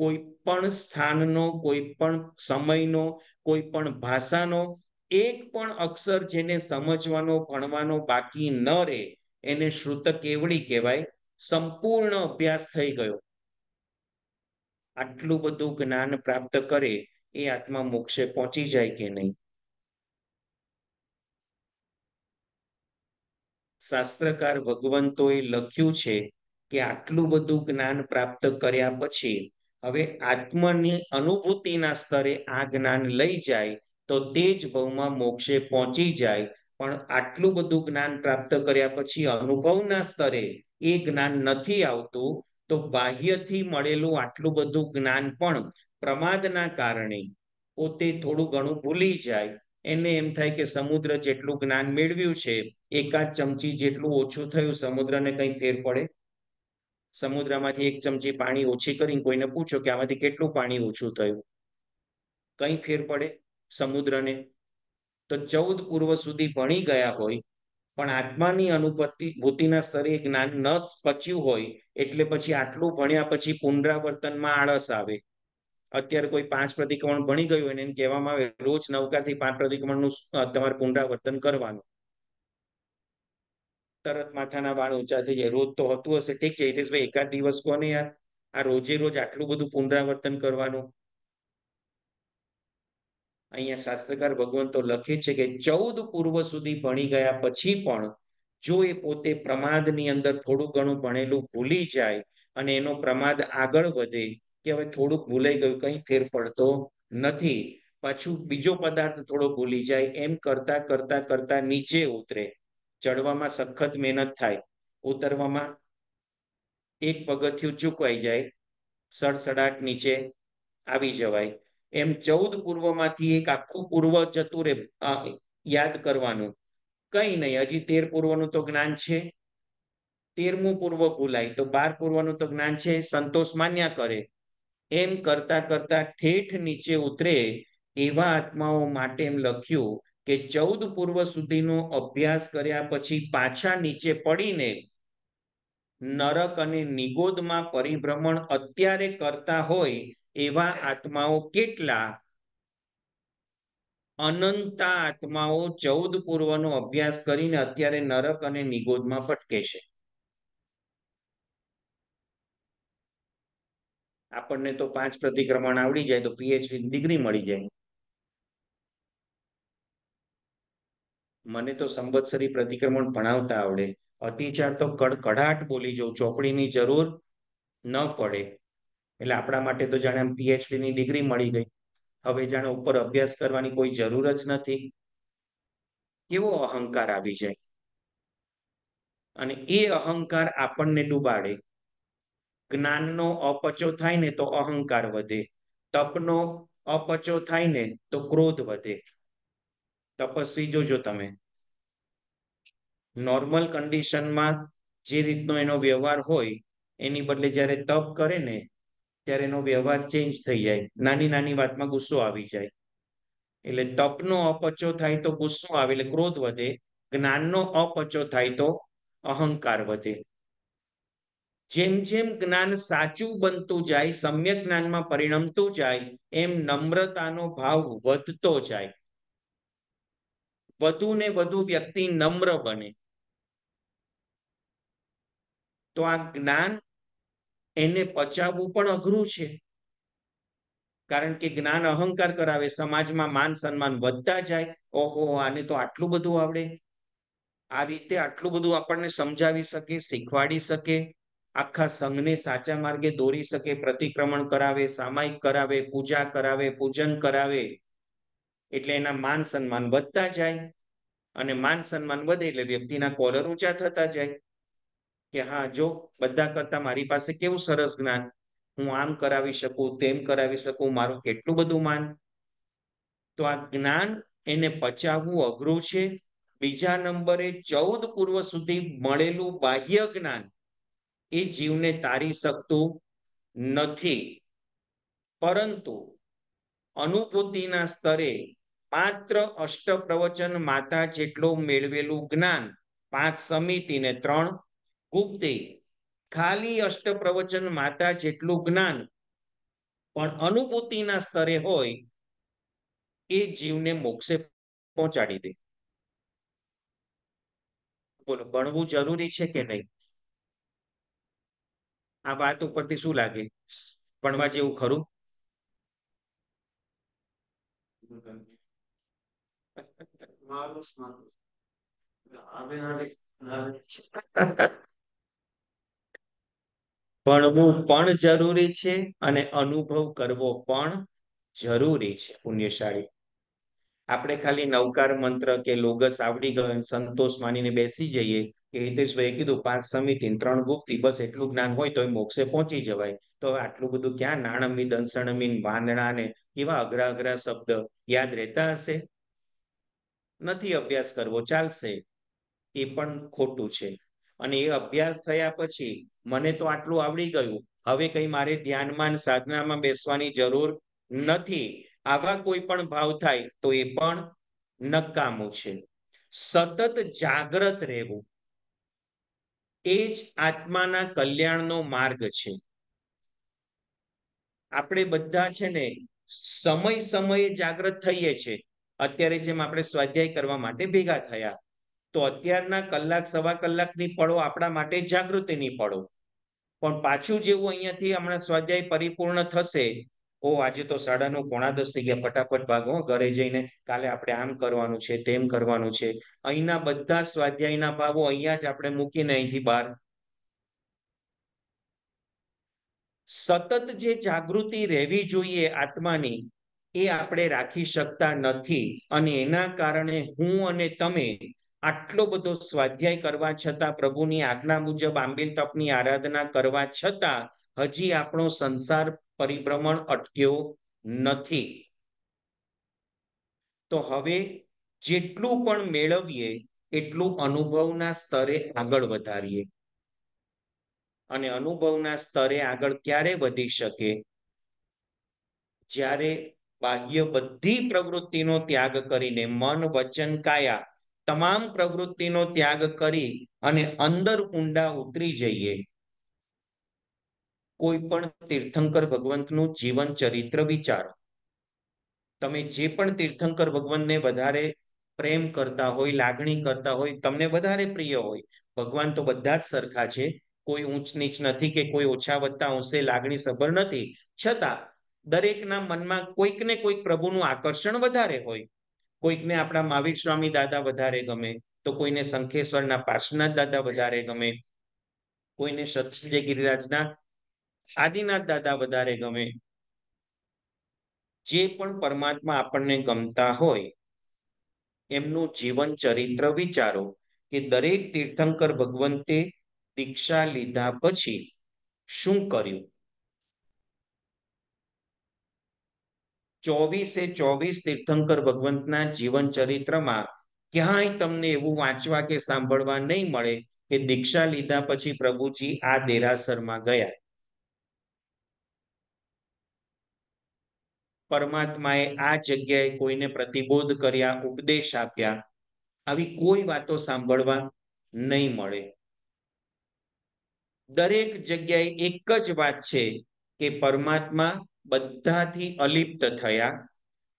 કોઈ પણ સ્થાનનો કોઈ પણ સમયનો કોઈ પણ ભાષાનો એક પણ અક્ષર જેને સમજવાનો ભણવાનો બાકી ન રહે એને શ્રુત કેવડી કહેવાય સંપૂર્ણ અભ્યાસ થઈ ગયો આટલું બધું જ્ઞાન પ્રાપ્ત કરે એ આત્મા મોક્ષે પહોંચી જાય કે નહીં શાસ્ત્રકાર ભગવંતોએ લખ્યું છે કે આટલું બધું જ્ઞાન પ્રાપ્ત કર્યા પછી હવે આત્મની અનુભૂતિના સ્તરે આ જ્ઞાન લઈ જાય તો તે જ ભવમાં મોક્ષે પહોંચી જાય પણ આટલું બધું જ્ઞાન પ્રાપ્ત કર્યા પછી અનુભવના સ્તરે એ જ્ઞાન નથી આવતું તો બાહ્યથી મળેલું આટલું બધું જ્ઞાન પણ પ્રમાદના કારણે પોતે થોડું ઘણું ભૂલી જાય એને એમ થાય કે સમુદ્ર જેટલું જ્ઞાન મેળવ્યું છે એકાદ ચમચી જેટલું ઓછું થયું સમુદ્રને કંઈ ફેર પડે સમુદ્રમાંથી એક ચમચી પાણી ઓછી કરીને કોઈને પૂછો કે આમાંથી કેટલું પાણી ઓછું થયું કંઈ ફેર પડે સમુદ્રને તો ચૌદ પૂર્વ સુધી ભણી ગયા હોય પણ આત્માની અનુભૂતિ ભૂતિના સ્તરે જ્ઞાન ન પચ્યું હોય એટલે પછી આટલું ભણ્યા પછી પુનરાવર્તનમાં આળસ આવે અત્યારે કોઈ પાંચ પ્રતિક્રમણ ભણી ગયું હોય એને કહેવામાં આવે રોજ નવકાથી પાંચ પ્રતિક્રમણનું તમારે પુનરાવર્તન કરવાનું તરત માથાના વાળ ઊંચા થઈ જાય રોજ તો હોતું હશે ઠીક છે હિતેશભાઈ એકાદ દિવસ કોને યાર આ રોજે રોજ આટલું બધું પુનરાવર્તન કરવાનું અહીંયા શાસ્ત્રકાર ભગવંતો લખે છે કે ચૌદ પૂર્વ સુધી ભણી ગયા પછી પણ જો એ પોતે પ્રમાદની અંદર થોડું ઘણું ભણેલું ભૂલી જાય અને એનો પ્રમાદ આગળ વધે કે હવે થોડુંક ભૂલાઈ ગયું કંઈ ફેર પડતો નથી પાછું બીજો પદાર્થ થોડો ભૂલી જાય એમ કરતા કરતા કરતા નીચે ઉતરે ચડવામાં સખત મહેનત થાય ઉતરવામાં એક પગથિયું ચૂકવાઈ જાય સડસડાટ નીચે આવી જવાય એમ ચૌદ પૂર્વમાંથી એક આખું પૂર્વ જતું યાદ કરવાનું કઈ નહીં હજી તેર પૂર્વનું તો જ્ઞાન છે તેરમું પૂર્વ ભૂલાય તો બાર પૂર્વનું તો જ્ઞાન છે સંતોષ માન્યા કરે એમ કરતા કરતા ઠેઠ નીચે ઉતરે એવા આત્માઓ માટે એમ લખ્યું કે ચૌદ પૂર્વ સુધીનો અભ્યાસ કર્યા પછી પાછા નીચે પડીને નરક અને નિગોદમાં પરિભ્રમણ અત્યારે કરતા હોય એવા આત્માઓ કેટલા અનંતા આત્માઓ ચૌદ પૂર્વનો અભ્યાસ કરીને અત્યારે નરક અને નિગોદમાં ભટકે છે આપણને તો પાંચ પ્રતિક્રમણ આવડી જાય તો પીએચડી ડિગ્રી મળી જાય મને તો સંવત્સરી પ્રતિક્રમણ ભણાવતા આવડે અતિચાર તો કડકડાટ બોલી જવું ચોપડીની જરૂર ન પડે એટલે આપણા માટે તો જાણે આમ ની ડિગ્રી મળી ગઈ હવે જાણે ઉપર અભ્યાસ કરવાની કોઈ જરૂર જ નથી કેવો અહંકાર આવી જાય અને એ અહંકાર આપણને ડૂબાડે જ્ઞાનનો અપચો થાય ને તો અહંકાર વધે તપનો અપચો થાય ને તો ક્રોધ વધે તપસ્વી જોજો તમે નોર્મલ કન્ડિશનમાં જે રીતનો એનો વ્યવહાર હોય એની બદલે જ્યારે તપ કરે ને ત્યારે એનો વ્યવહાર ચેન્જ થઈ જાય નાની નાની વાતમાં ગુસ્સો આવી જાય એટલે તપનો અપચો થાય તો ગુસ્સો આવે એટલે ક્રોધ વધે જ્ઞાનનો અપચો થાય તો અહંકાર વધે જેમ જેમ જ્ઞાન સાચું બનતું જાય સમ્યક જ્ઞાનમાં પરિણમતું જાય એમ નમ્રતાનો ભાવ વધતો જાય વધુ ને વધુ વ્યક્તિ નમ્ર બને તો આ જ્ઞાન એને પચાવવું પણ અઘરું છે કારણ કે જ્ઞાન અહંકાર કરાવે સમાજમાં માન સન્માન વધતા જાય ઓહો આને તો આટલું બધું આવડે આ રીતે આટલું બધું આપણને સમજાવી શકે શીખવાડી શકે આખા સંઘને સાચા માર્ગે દોરી શકે પ્રતિક્રમણ કરાવે સામાયિક કરાવે પૂજા કરાવે પૂજન કરાવે એટલે એના માન સન્માન વધતા જાય અને માન સન્માન વધે એટલે વ્યક્તિના કોલર ઊંચા થતા જાય કે હા જો બધા કરતા મારી પાસે કેવું સરસ જ્ઞાન હું આમ કરાવી શકું તેમ કરાવી શકું મારું કેટલું બધું માન તો આ જ્ઞાન એને પચાવવું અઘરું છે બીજા નંબરે ચૌદ પૂર્વ સુધી મળેલું બાહ્ય જ્ઞાન એ જીવને તારી શકતું નથી પરંતુ અનુભૂતિના સ્તરે માત્ર અષ્ટ પ્રવચન માતા જેટલું મેળવેલું જ્ઞાન પાંચ સમિતિ ને ત્રણ ગુપ્તે ખાલી અષ્ટ પ્રવચન માતા જેટલું જ્ઞાન પણ અનુભૂતિના સ્તરે હોય એ જીવને મોક્ષે પહોંચાડી દે બોલો ભણવું જરૂરી છે કે નહીં આ વાત ઉપરથી શું લાગે ભણવા જેવું ખરું મારું ભણવું પણ જરૂરી છે અને અનુભવ કરવો પણ જરૂરી છે પુણ્યશાળી આપણે ખાલી નવકાર મંત્ર કે લોગસ આવડી ગયો સંતોષ માનીને બેસી જઈએ કે હિતેશભાઈ કીધું પાંચ સમિતિ ત્રણ ગુપ્તિ બસ એટલું જ્ઞાન હોય તો એ મોક્ષે પહોંચી જવાય તો આટલું બધું ક્યાં નાણમી દંસણમીન વાંદણા ને એવા અઘરા અઘરા શબ્દ યાદ રહેતા હશે નથી અભ્યાસ કરવો ચાલશે એ પણ ખોટું છે અને એ અભ્યાસ થયા પછી મને તો આટલું આવડી ગયું હવે કંઈ મારે ધ્યાનમાં સાધનામાં બેસવાની જરૂર નથી આવા કોઈ પણ ભાવ થાય તો એ પણ નકામું છે સતત જાગ્રત રહેવું એ જ આત્માના કલ્યાણનો માર્ગ છે આપણે બધા છે ને સમય સમયે જાગ્રત થઈએ છીએ અત્યારે જેમ આપણે સ્વાધ્યાય કરવા માટે ભેગા થયા તો અત્યારના કલાક સવા કલાકની પળો આપણા માટે જાગૃતિની પળો પણ પાછું જેવું અહીંયાથી હમણાં સ્વાધ્યાય પરિપૂર્ણ થશે ઓ આજે તો સાડા નવ પોણા દસ થઈ ગયા ફટાફટ ભાગો ઘરે જઈને કાલે આપણે આમ કરવાનું છે તેમ કરવાનું છે અહીંના બધા સ્વાધ્યાયના ભાવો અહીંયા જ આપણે મૂકીને અહીંથી બહાર સતત જે જાગૃતિ રહેવી જોઈએ આત્માની એ આપણે રાખી શકતા નથી અને એના કારણે હું અને તમે આટલો બધો સ્વાધ્યાય કરવા છતાં પ્રભુની આજ્ઞા મુજબ આંબેલ તપની આરાધના કરવા છતાં હજી આપણો સંસાર પરિભ્રમણ અટક્યો નથી તો હવે જેટલું પણ મેળવીએ એટલું અનુભવના સ્તરે આગળ વધારીએ અને અનુભવના સ્તરે આગળ ક્યારે વધી શકે જ્યારે બાહ્ય બધી પ્રવૃત્તિનો ત્યાગ કરીને મન વચન કાયા તમામ પ્રવૃત્તિનો ત્યાગ કરી અને અંદર ઊંડા ઉતરી જઈએ કોઈ પણ તીર્થંકર ભગવંતનું જીવન ચરિત્ર વિચારો તમે જે પણ તીર્થંકર ભગવાનને વધારે પ્રેમ કરતા હોય લાગણી કરતા હોય તમને વધારે પ્રિય હોય ભગવાન તો બધા જ સરખા છે કોઈ ઊંચ નીચ નથી કે કોઈ ઓછા વધતા અંશે લાગણી સભર નથી છતાં દરેકના મનમાં કોઈક ને કોઈક પ્રભુનું આકર્ષણ વધારે હોય કોઈકને આપણા મહાવીર સ્વામી દાદા વધારે ગમે તો કોઈને શંખેશ્વરના પાર્શ્વનાથ દાદા વધારે ગમે કોઈને સત્ય ગિરિરાજના આદિનાથ દાદા વધારે ગમે જે પણ પરમાત્મા આપણને ગમતા હોય એમનું જીવન ચરિત્ર વિચારો કે દરેક તીર્થંકર ભગવંતે દીક્ષા લીધા પછી શું કર્યું ચોવીસે ચોવીસ તીર્થંકર ભગવંતના જીવન ચરિત્રમાં ક્યાંય તમને એવું વાંચવા કે સાંભળવા નહીં મળે કે દીક્ષા લીધા પછી પ્રભુજી આ દેરાસરમાં ગયા પરમાત્માએ આ જગ્યાએ કોઈને પ્રતિબોધ કર્યા ઉપદેશ આપ્યા આવી કોઈ વાતો સાંભળવા નહીં મળે દરેક જગ્યાએ એક જ વાત છે કે પરમાત્મા બધાથી અલિપ્ત થયા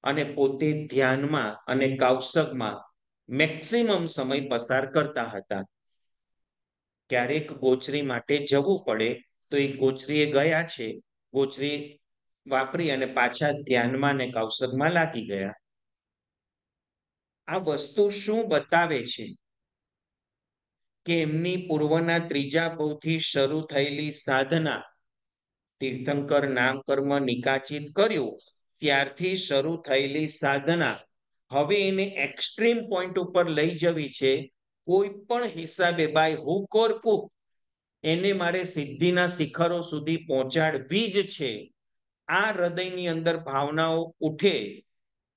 અને પોતે ધ્યાનમાં અને કાવસકમાં મેક્સિમમ સમય પસાર કરતા હતા ક્યારેક ગોચરી માટે જવું પડે તો એ ગોચરીએ ગયા છે ગોચરી વાપરી અને પાછા ધ્યાનમાં ને કૌશકમાં લાગી ગયા આ વસ્તુ શું બતાવે છે કે એમની પૂર્વના ત્રીજા ભવથી શરૂ થયેલી સાધના તીર્થંકર નામ કર્મ નિકાચિત કર્યું ત્યારથી શરૂ થયેલી સાધના હવે એને એક્સ્ટ્રીમ પોઈન્ટ ઉપર લઈ જવી છે કોઈ પણ હિસાબે બાય હુક ઓર કુક એને મારે સિદ્ધિના શિખરો સુધી પહોંચાડવી જ છે આ હૃદયની અંદર ભાવનાઓ ઉઠે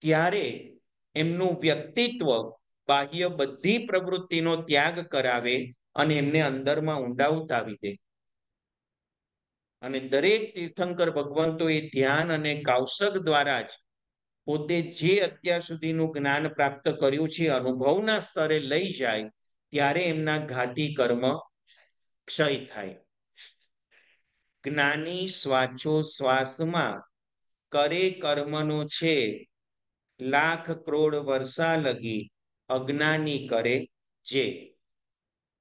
ત્યારે એમનું વ્યક્તિત્વ બાહ્ય બધી પ્રવૃત્તિનો ત્યાગ કરાવે અને એમને અંદરમાં ઊંડા ઉતાવી દે અને દરેક તીર્થંકર ભગવંતો એ ધ્યાન અને કાવસક દ્વારા જ પોતે જે અત્યાર સુધીનું જ્ઞાન પ્રાપ્ત કર્યું છે અનુભવના સ્તરે લઈ જાય ત્યારે એમના ઘાતી કર્મ ક્ષય થાય જ્ઞાની શ્વાસમાં કરે કર્મનો છે લાખ કરોડ વર્ષા લગી અજ્ઞાની કરે જે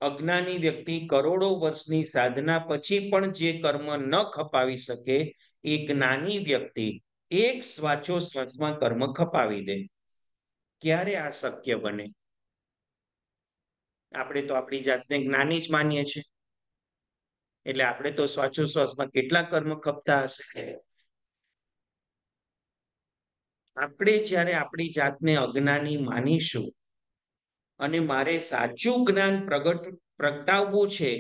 અજ્ઞાની વ્યક્તિ કરોડો વર્ષની સાધના પછી પણ જે કર્મ ન ખપાવી શકે એ જ્ઞાની વ્યક્તિ એક શ્વાસો શ્વાસમાં કર્મ ખપાવી દે ક્યારે આ શક્ય બને આપણે તો આપણી જાતને જ્ઞાની જ માનીએ છીએ એટલે આપણે તો શ્વાસો શ્વાસમાં કેટલા કર્મ ખપતા હશે આપણે જ્યારે આપણી જાતને અજ્ઞાની માનીશું અને મારે સાચું જ્ઞાન પ્રગટ પ્રગટાવવું છે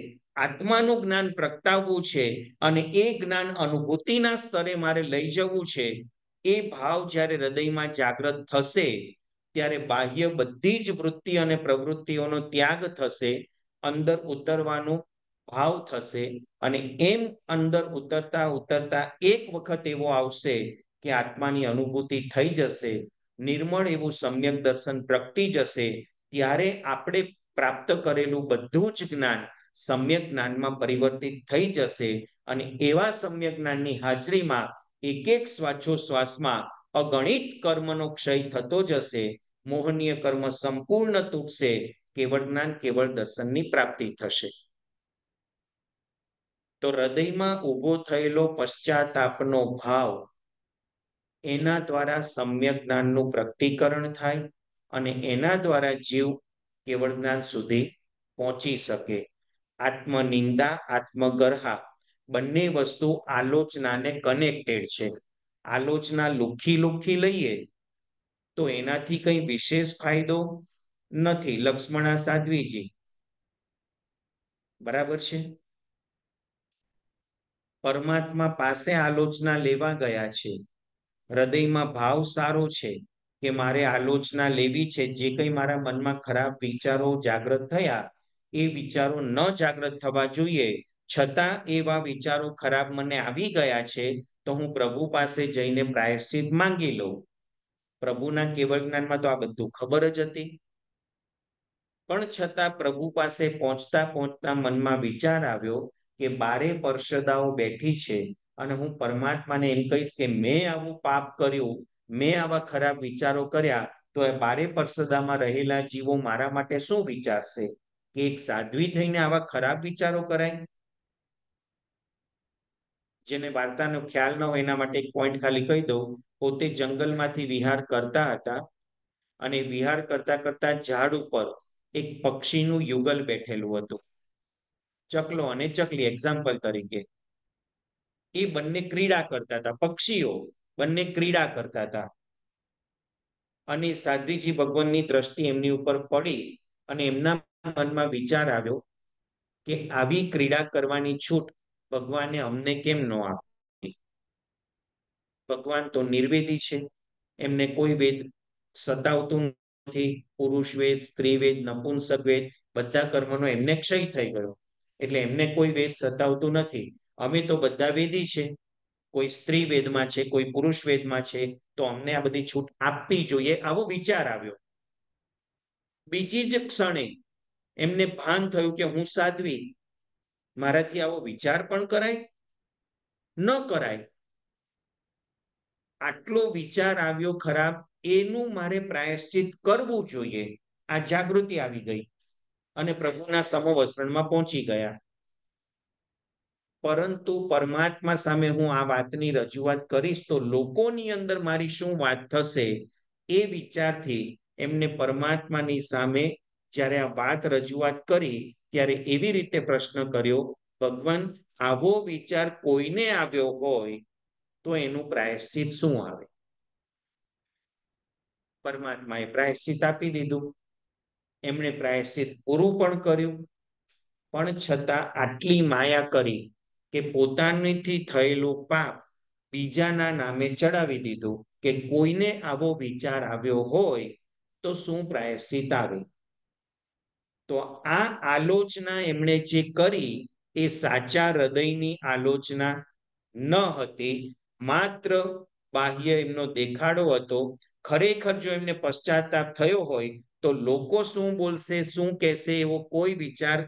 આત્માનું જ્ઞાન પ્રગટાવવું છે અને એ જ્ઞાન અનુભૂતિના સ્તરે મારે લઈ જવું છે એ ભાવ જ્યારે હૃદયમાં જાગૃત થશે ત્યારે બાહ્ય બધી જ વૃત્તિ અને પ્રવૃત્તિઓનો ત્યાગ થશે અંદર ઉતરવાનો ભાવ થશે અને એમ અંદર ઉતરતા ઉતરતા એક વખત એવો આવશે કે આત્માની અનુભૂતિ થઈ જશે નિર્મળ એવું સમ્યક દર્શન પ્રગટી જશે ત્યારે આપણે પ્રાપ્ત કરેલું બધું જ જ્ઞાન સમ્યક જ્ઞાનમાં પરિવર્તિત થઈ જશે અને એવા સમ્યક જ્ઞાનની હાજરીમાં એક એક શ્વાસમાં અગણિત કર્મનો ક્ષય થતો જશે મોહનીય કર્મ સંપૂર્ણ તૂટશે કેવળ જ્ઞાન કેવળ દર્શનની પ્રાપ્તિ થશે તો હૃદયમાં ઉભો થયેલો પશ્ચાતાપનો ભાવ એના દ્વારા સમ્યક જ્ઞાનનું પ્રકટીકરણ થાય અને એના દ્વારા જીવ કેવળ જ્ઞાન સુધી પહોંચી શકે આત્મનિંદા આત્મગર્હા બંને વસ્તુ આલોચનાને કનેક્ટેડ છે આલોચના લુખી લુખી લઈએ તો એનાથી કંઈ વિશેષ ફાયદો નથી લક્ષ્મણા સાધ્વીજી બરાબર છે પરમાત્મા પાસે આલોચના લેવા ગયા છે હૃદયમાં ભાવ સારો છે કે મારે આલોચના લેવી છે જે કંઈ મારા મનમાં ખરાબ વિચારો જાગૃત થયા એ વિચારો ન જાગૃત થવા જોઈએ છતાં એવા વિચારો ખરાબ મને આવી ગયા છે તો હું પ્રભુ પાસે જઈને પ્રાયશ્ચિત માંગી લઉં પ્રભુના કેવળ જ્ઞાનમાં તો આ બધું ખબર જ હતી પણ છતાં પ્રભુ પાસે પહોંચતા પહોંચતા મનમાં વિચાર આવ્યો કે બારે પરસદાઓ બેઠી છે અને હું પરમાત્માને એમ કહીશ કે મેં આવું પાપ કર્યું મેં આવા ખરાબ વિચારો કર્યા તો એ બારે પરસદામાં રહેલા જીવો મારા માટે શું વિચારશે કે એક સાધ્વી થઈને આવા ખરાબ વિચારો કરાય જેને વાર્તાનો ખ્યાલ ન હોય એના માટે એક પોઈન્ટ ખાલી કહી દઉં પોતે જંગલમાંથી વિહાર કરતા હતા અને વિહાર કરતા કરતા ઝાડ ઉપર એક પક્ષીનું યુગલ બેઠેલું હતું ચકલો અને ચકલી એક્ઝામ્પલ તરીકે એ બંને ક્રીડા કરતા હતા પક્ષીઓ બંને ક્રીડા કરતા હતા અને સાધ્વીજી ભગવાનની દ્રષ્ટિ એમની ઉપર પડી અને એમના મનમાં વિચાર આવ્યો કે આવી ક્રીડા કરવાની છૂટ ભગવાને અમને કેમ ન આપી ભગવાન તો નિર્વેદી છે એમને કોઈ વેદ સતાવતું નથી પુરુષ વેદ સ્ત્રી વેદ નપુંસક વેદ બધા કર્મનો એમને ક્ષય થઈ ગયો એટલે એમને કોઈ વેદ સતાવતું નથી અમે તો બધા વેદી છે કોઈ સ્ત્રી વેદમાં છે કોઈ પુરુષ વેદમાં છે તો અમને આ બધી છૂટ આપવી જોઈએ આવો વિચાર આવ્યો બીજી જ ક્ષણે એમને ભાન થયું કે હું સાધવી મારાથી આવો વિચાર પણ કરાય ન કરાય આટલો વિચાર આવ્યો ખરાબ એનું મારે પ્રાયશ્ચિત કરવું જોઈએ આ જાગૃતિ આવી ગઈ અને પ્રભુના સમો વસરણમાં પહોંચી ગયા પરંતુ પરમાત્મા સામે હું આ વાતની રજૂઆત કરીશ તો લોકોની અંદર મારી શું વાત થશે એ વિચારથી એમને પરમાત્માની સામે જ્યારે આ વાત રજૂઆત કરી ત્યારે એવી રીતે પ્રશ્ન કર્યો ભગવાન આવો વિચાર કોઈને આવ્યો હોય તો એનું પ્રાયશ્ચિત શું આવે પરમાત્માએ પ્રાયશ્ચિત આપી દીધું એમણે પ્રાયશ્ચિત પૂરું પણ કર્યું પણ છતાં આટલી માયા કરી કે પોતાનીથી થયેલું પાપ બીજાના નામે ચડાવી દીધું કે કોઈને આવો વિચાર આવ્યો હોય તો શું પ્રાયશ્ચિત આવે તો આ આલોચના એમણે જે કરી એ સાચા હૃદયની આલોચના ન હતી માત્ર બાહ્ય એમનો દેખાડો હતો ખરેખર જો એમને પશ્ચાતાપ થયો હોય તો લોકો શું બોલશે શું કહેશે એવો કોઈ વિચાર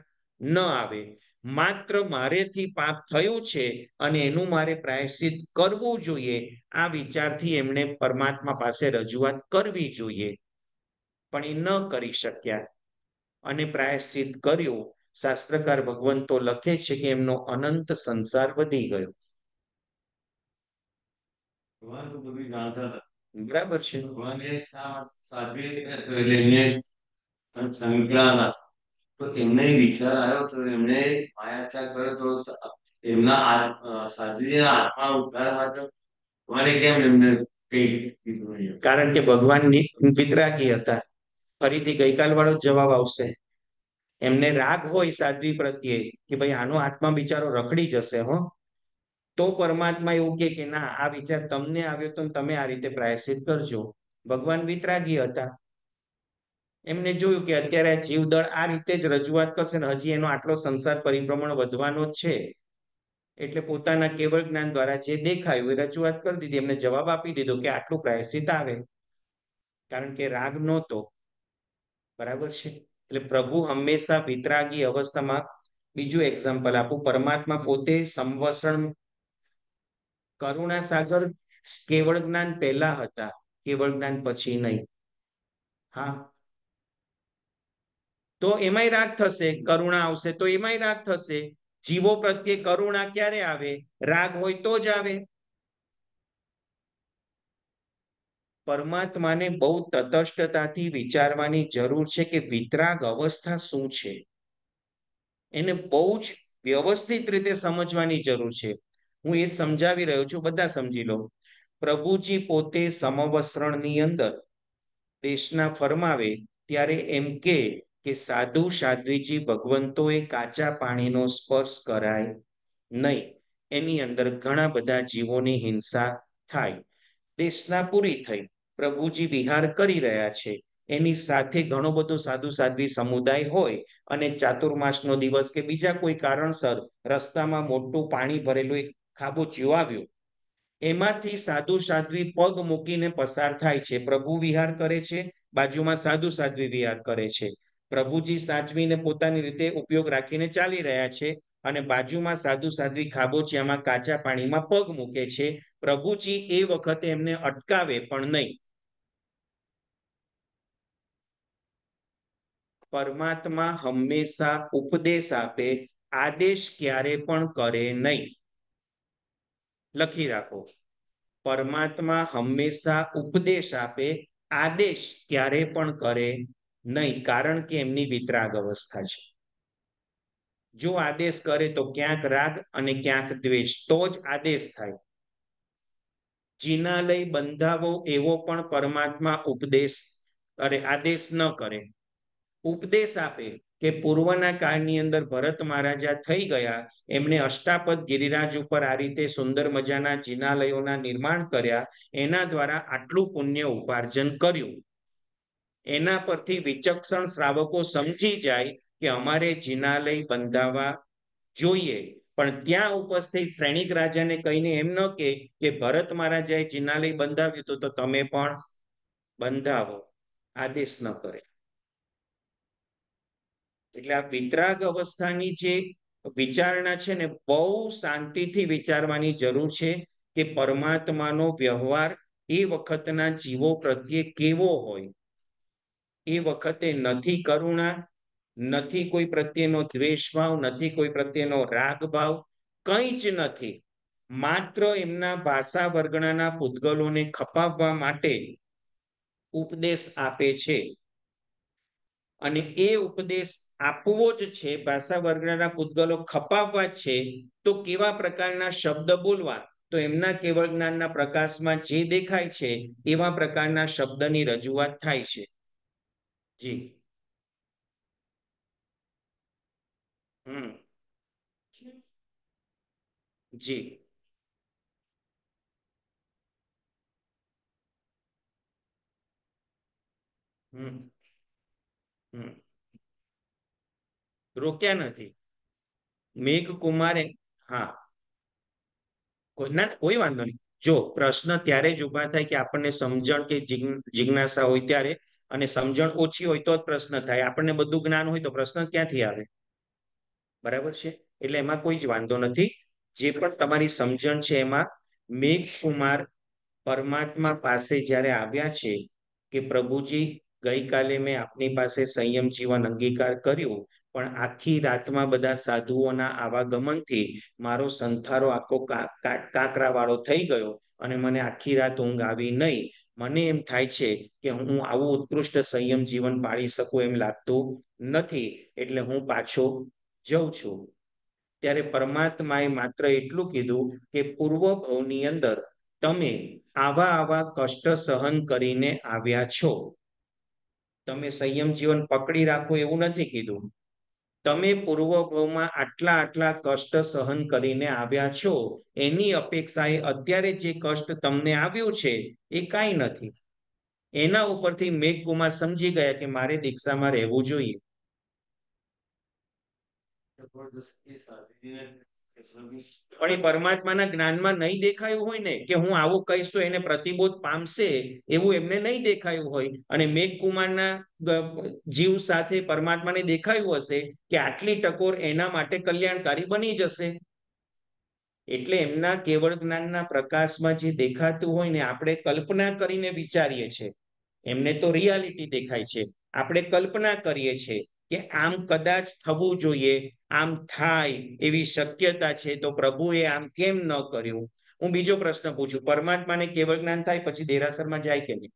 ન આવે માત્ર મારેથી પાપ થયો છે અને એનું મારે પ્રાયશ્ચિત કરવું જોઈએ આ વિચારથી એમણે પરમાત્મા પાસે રજૂઆત કરવી જોઈએ પણ એ ન કરી શક્યા અને પ્રાયશ્ચિત કર્યું શાસ્ત્રકાર ભગવંતો લખે છે કે એમનો અનંત સંસાર વધી ગયો બરાબર છે એમને વિચાર આવ્યો તો એમને માયાત્યાગ કર્યો તો એમના સાધુજીના આત્મા ઉદ્ધાર માટે મને કેમ એમને કારણ કે ભગવાનની વિતરાગી હતા ફરીથી ગઈકાલ વાળો જવાબ આવશે એમને રાગ હોય સાધ્વી પ્રત્યે કે ભાઈ આનો આત્મા બિચારો રખડી જશે હો તો પરમાત્મા એવું કે ના આ વિચાર તમને આવ્યો તો તમે આ રીતે પ્રાયશિત કરજો ભગવાન વિતરાગી હતા એમને જોયું કે અત્યારે જીવદળ આ રીતે જ રજૂઆત કરશે ને હજી એનો આટલો સંસાર પરિભ્રમણ વધવાનો છે એટલે પોતાના કેવળ જ્ઞાન દ્વારા જે દેખાયું એ રજૂઆત કરી દીધી એમને જવાબ આપી દીધો કે આટલું પ્રાયશ્ચિત આવે કારણ કે રાગ નહોતો બરાબર છે એટલે પ્રભુ હંમેશા વિતરાગી અવસ્થામાં બીજું એક્ઝામ્પલ આપું પરમાત્મા પોતે સંવસણ કરુણા સાગર કેવળ જ્ઞાન પહેલા હતા કેવળ જ્ઞાન પછી નહીં હા તો એમાં રાગ થશે કરુણા આવશે તો એમાંય રાગ થશે જીવો પ્રત્યે કરુણા ક્યારે આવે રાગ હોય તો જ આવે પરમાત્માને બહુ તટસ્થતાથી વિચારવાની જરૂર છે કે વિતરાગ અવસ્થા શું છે એને બહુ જ વ્યવસ્થિત રીતે સમજવાની જરૂર છે હું એ સમજાવી રહ્યો છું બધા સમજી લો પ્રભુજી પોતે સમવસરણની અંદર દેશના ફરમાવે ત્યારે એમ કે કે સાધુ સાધ્વીજી ભગવંતો એ કાચા પાણીનો સ્પર્શ કરાય નહીં એની અંદર ઘણા બધા જીવોની હિંસા થાય દેશના પૂરી થઈ પ્રભુજી વિહાર કરી રહ્યા છે એની સાથે ઘણો બધો સાધુ સાધ્વી સમુદાય હોય અને ચાતુર્માસનો દિવસ કે બીજા કોઈ કારણસર રસ્તામાં મોટું પાણી ભરેલું એક ખાબોચિયું આવ્યું એમાંથી સાધુ સાધ્વી પગ મૂકીને પસાર થાય છે પ્રભુ વિહાર કરે છે બાજુમાં સાધુ સાધ્વી વિહાર કરે છે પ્રભુજી સાચવીને પોતાની રીતે ઉપયોગ રાખીને ચાલી રહ્યા છે અને બાજુમાં સાધુ સાધ્વી ખાબોચિયામાં કાચા પાણીમાં પગ મૂકે છે પ્રભુજી એ વખતે એમને અટકાવે પણ નહીં પરમાત્મા હંમેશા ઉપદેશ આપે આદેશ ક્યારે પણ કરે નહીં લખી રાખો પરમાત્મા હંમેશા ઉપદેશ આપે આદેશ ક્યારે પણ કરે નહીં કારણ કે એમની વિતરાગ અવસ્થા છે જો આદેશ કરે તો ક્યાંક રાગ અને ક્યાંક દ્વેષ તો જ આદેશ થાય જીનાલય બંધાવો એવો પણ પરમાત્મા ઉપદેશ અરે આદેશ ન કરે ઉપદેશ આપે કે પૂર્વના કાળની અંદર ભરત મહારાજા થઈ ગયા એમને અષ્ટાપદ ગિરિરાજ ઉપર આ રીતે સુંદર મજાના જિનાલયોના નિર્માણ કર્યા એના દ્વારા આટલું પુણ્ય ઉપાર્જન કર્યું એના પરથી વિચક્ષણ શ્રાવકો સમજી જાય કે અમારે જિનાલય બંધાવા જોઈએ પણ ત્યાં ઉપસ્થિત શ્રેણિક રાજાને કહીને એમ ન કે ભરત મહારાજાએ જિનાલય બંધાવ્યું તો તમે પણ બંધાવો આદેશ ન કરે એટલે આ વિતરાગ અવસ્થાની જે વિચારણા છે ને બહુ શાંતિથી વિચારવાની જરૂર છે કે પરમાત્માનો વ્યવહાર એ વખતના જીવો પ્રત્યે કેવો હોય એ વખતે નથી કરુણા નથી કોઈ પ્રત્યેનો દ્વેષ ભાવ નથી કોઈ પ્રત્યેનો રાગ ભાવ કંઈ જ નથી માત્ર એમના ભાષા વર્ગણાના પૂતગલોને ખપાવવા માટે ઉપદેશ આપે છે અને એ ઉપદેશ આપવો જ છે ભાષા વર્ગના પૂતગલો ખપાવવા છે તો કેવા પ્રકારના શબ્દ બોલવા તો એમના કેવળ જ્ઞાનના પ્રકાશમાં જે દેખાય છે એવા પ્રકારના શબ્દની રજૂઆત થાય છે जी हम्म जी હમ હમ રોક્યા નથી મેઘ કુમારે હા કોઈ ના કોઈ વાંધો નહીં જો પ્રશ્ન ત્યારે જ ઉભા થાય કે આપણને સમજણ કે જિજ્ઞાસા હોય ત્યારે અને સમજણ ઓછી હોય તો જ પ્રશ્ન થાય આપણને બધું જ્ઞાન હોય તો પ્રશ્ન ક્યાંથી આવે બરાબર છે એટલે એમાં કોઈ જ વાંધો નથી જે પણ તમારી સમજણ છે એમાં મેઘ કુમાર પરમાત્મા પાસે જ્યારે આવ્યા છે કે પ્રભુજી ગઈકાલે મેં આપની પાસે સંયમ જીવન અંગીકાર કર્યો પણ આખી રાતમાં બધા સાધુઓના આવાગમનથી મારો સંથારો આખો કાંકરાવાળો થઈ ગયો અને મને આખી રાત ઊંઘ આવી નહીં મને એમ થાય છે કે હું આવું ઉત્કૃષ્ટ સંયમ જીવન પાળી શકું એમ લાગતું નથી એટલે હું પાછો જઉં છું ત્યારે પરમાત્માએ માત્ર એટલું કીધું કે પૂર્વ ભવની અંદર તમે આવા આવા કષ્ટ સહન કરીને આવ્યા છો તમે સંયમ જીવન પકડી રાખો એવું નથી કીધું તમે પૂર્વમાં આટલા આટલા કષ્ટ સહન કરીને આવ્યા છો એની અપેક્ષાએ અત્યારે જે કષ્ટ તમને આવ્યું છે એ કાંઈ નથી એના ઉપરથી મેઘકુમાર સમજી ગયા કે મારે દીક્ષામાં રહેવું જોઈએ પણ એ પરમાત્માના જ્ઞાનમાં નહીં દેખાયું હોય ને કે હું આવું કહીશ તો એને પ્રતિબોધ પામશે એવું એમને નહીં દેખાયું હોય અને મેઘ કુમારના જીવ સાથે પરમાત્માને દેખાયું હશે કે આટલી ટકોર એના માટે કલ્યાણકારી બની જશે એટલે એમના કેવળ જ્ઞાનના પ્રકાશમાં જે દેખાતું હોય ને આપણે કલ્પના કરીને વિચારીએ છીએ એમને તો રિયાલિટી દેખાય છે આપણે કલ્પના કરીએ છીએ કે આમ કદાચ થવું જોઈએ આમ થાય એવી શક્યતા છે તો પ્રભુએ આમ કેમ ન કર્યું હું બીજો પ્રશ્ન પૂછું પરમાત્માને કેવળ જ્ઞાન થાય પછી દેરાસરમાં જાય કે નહીં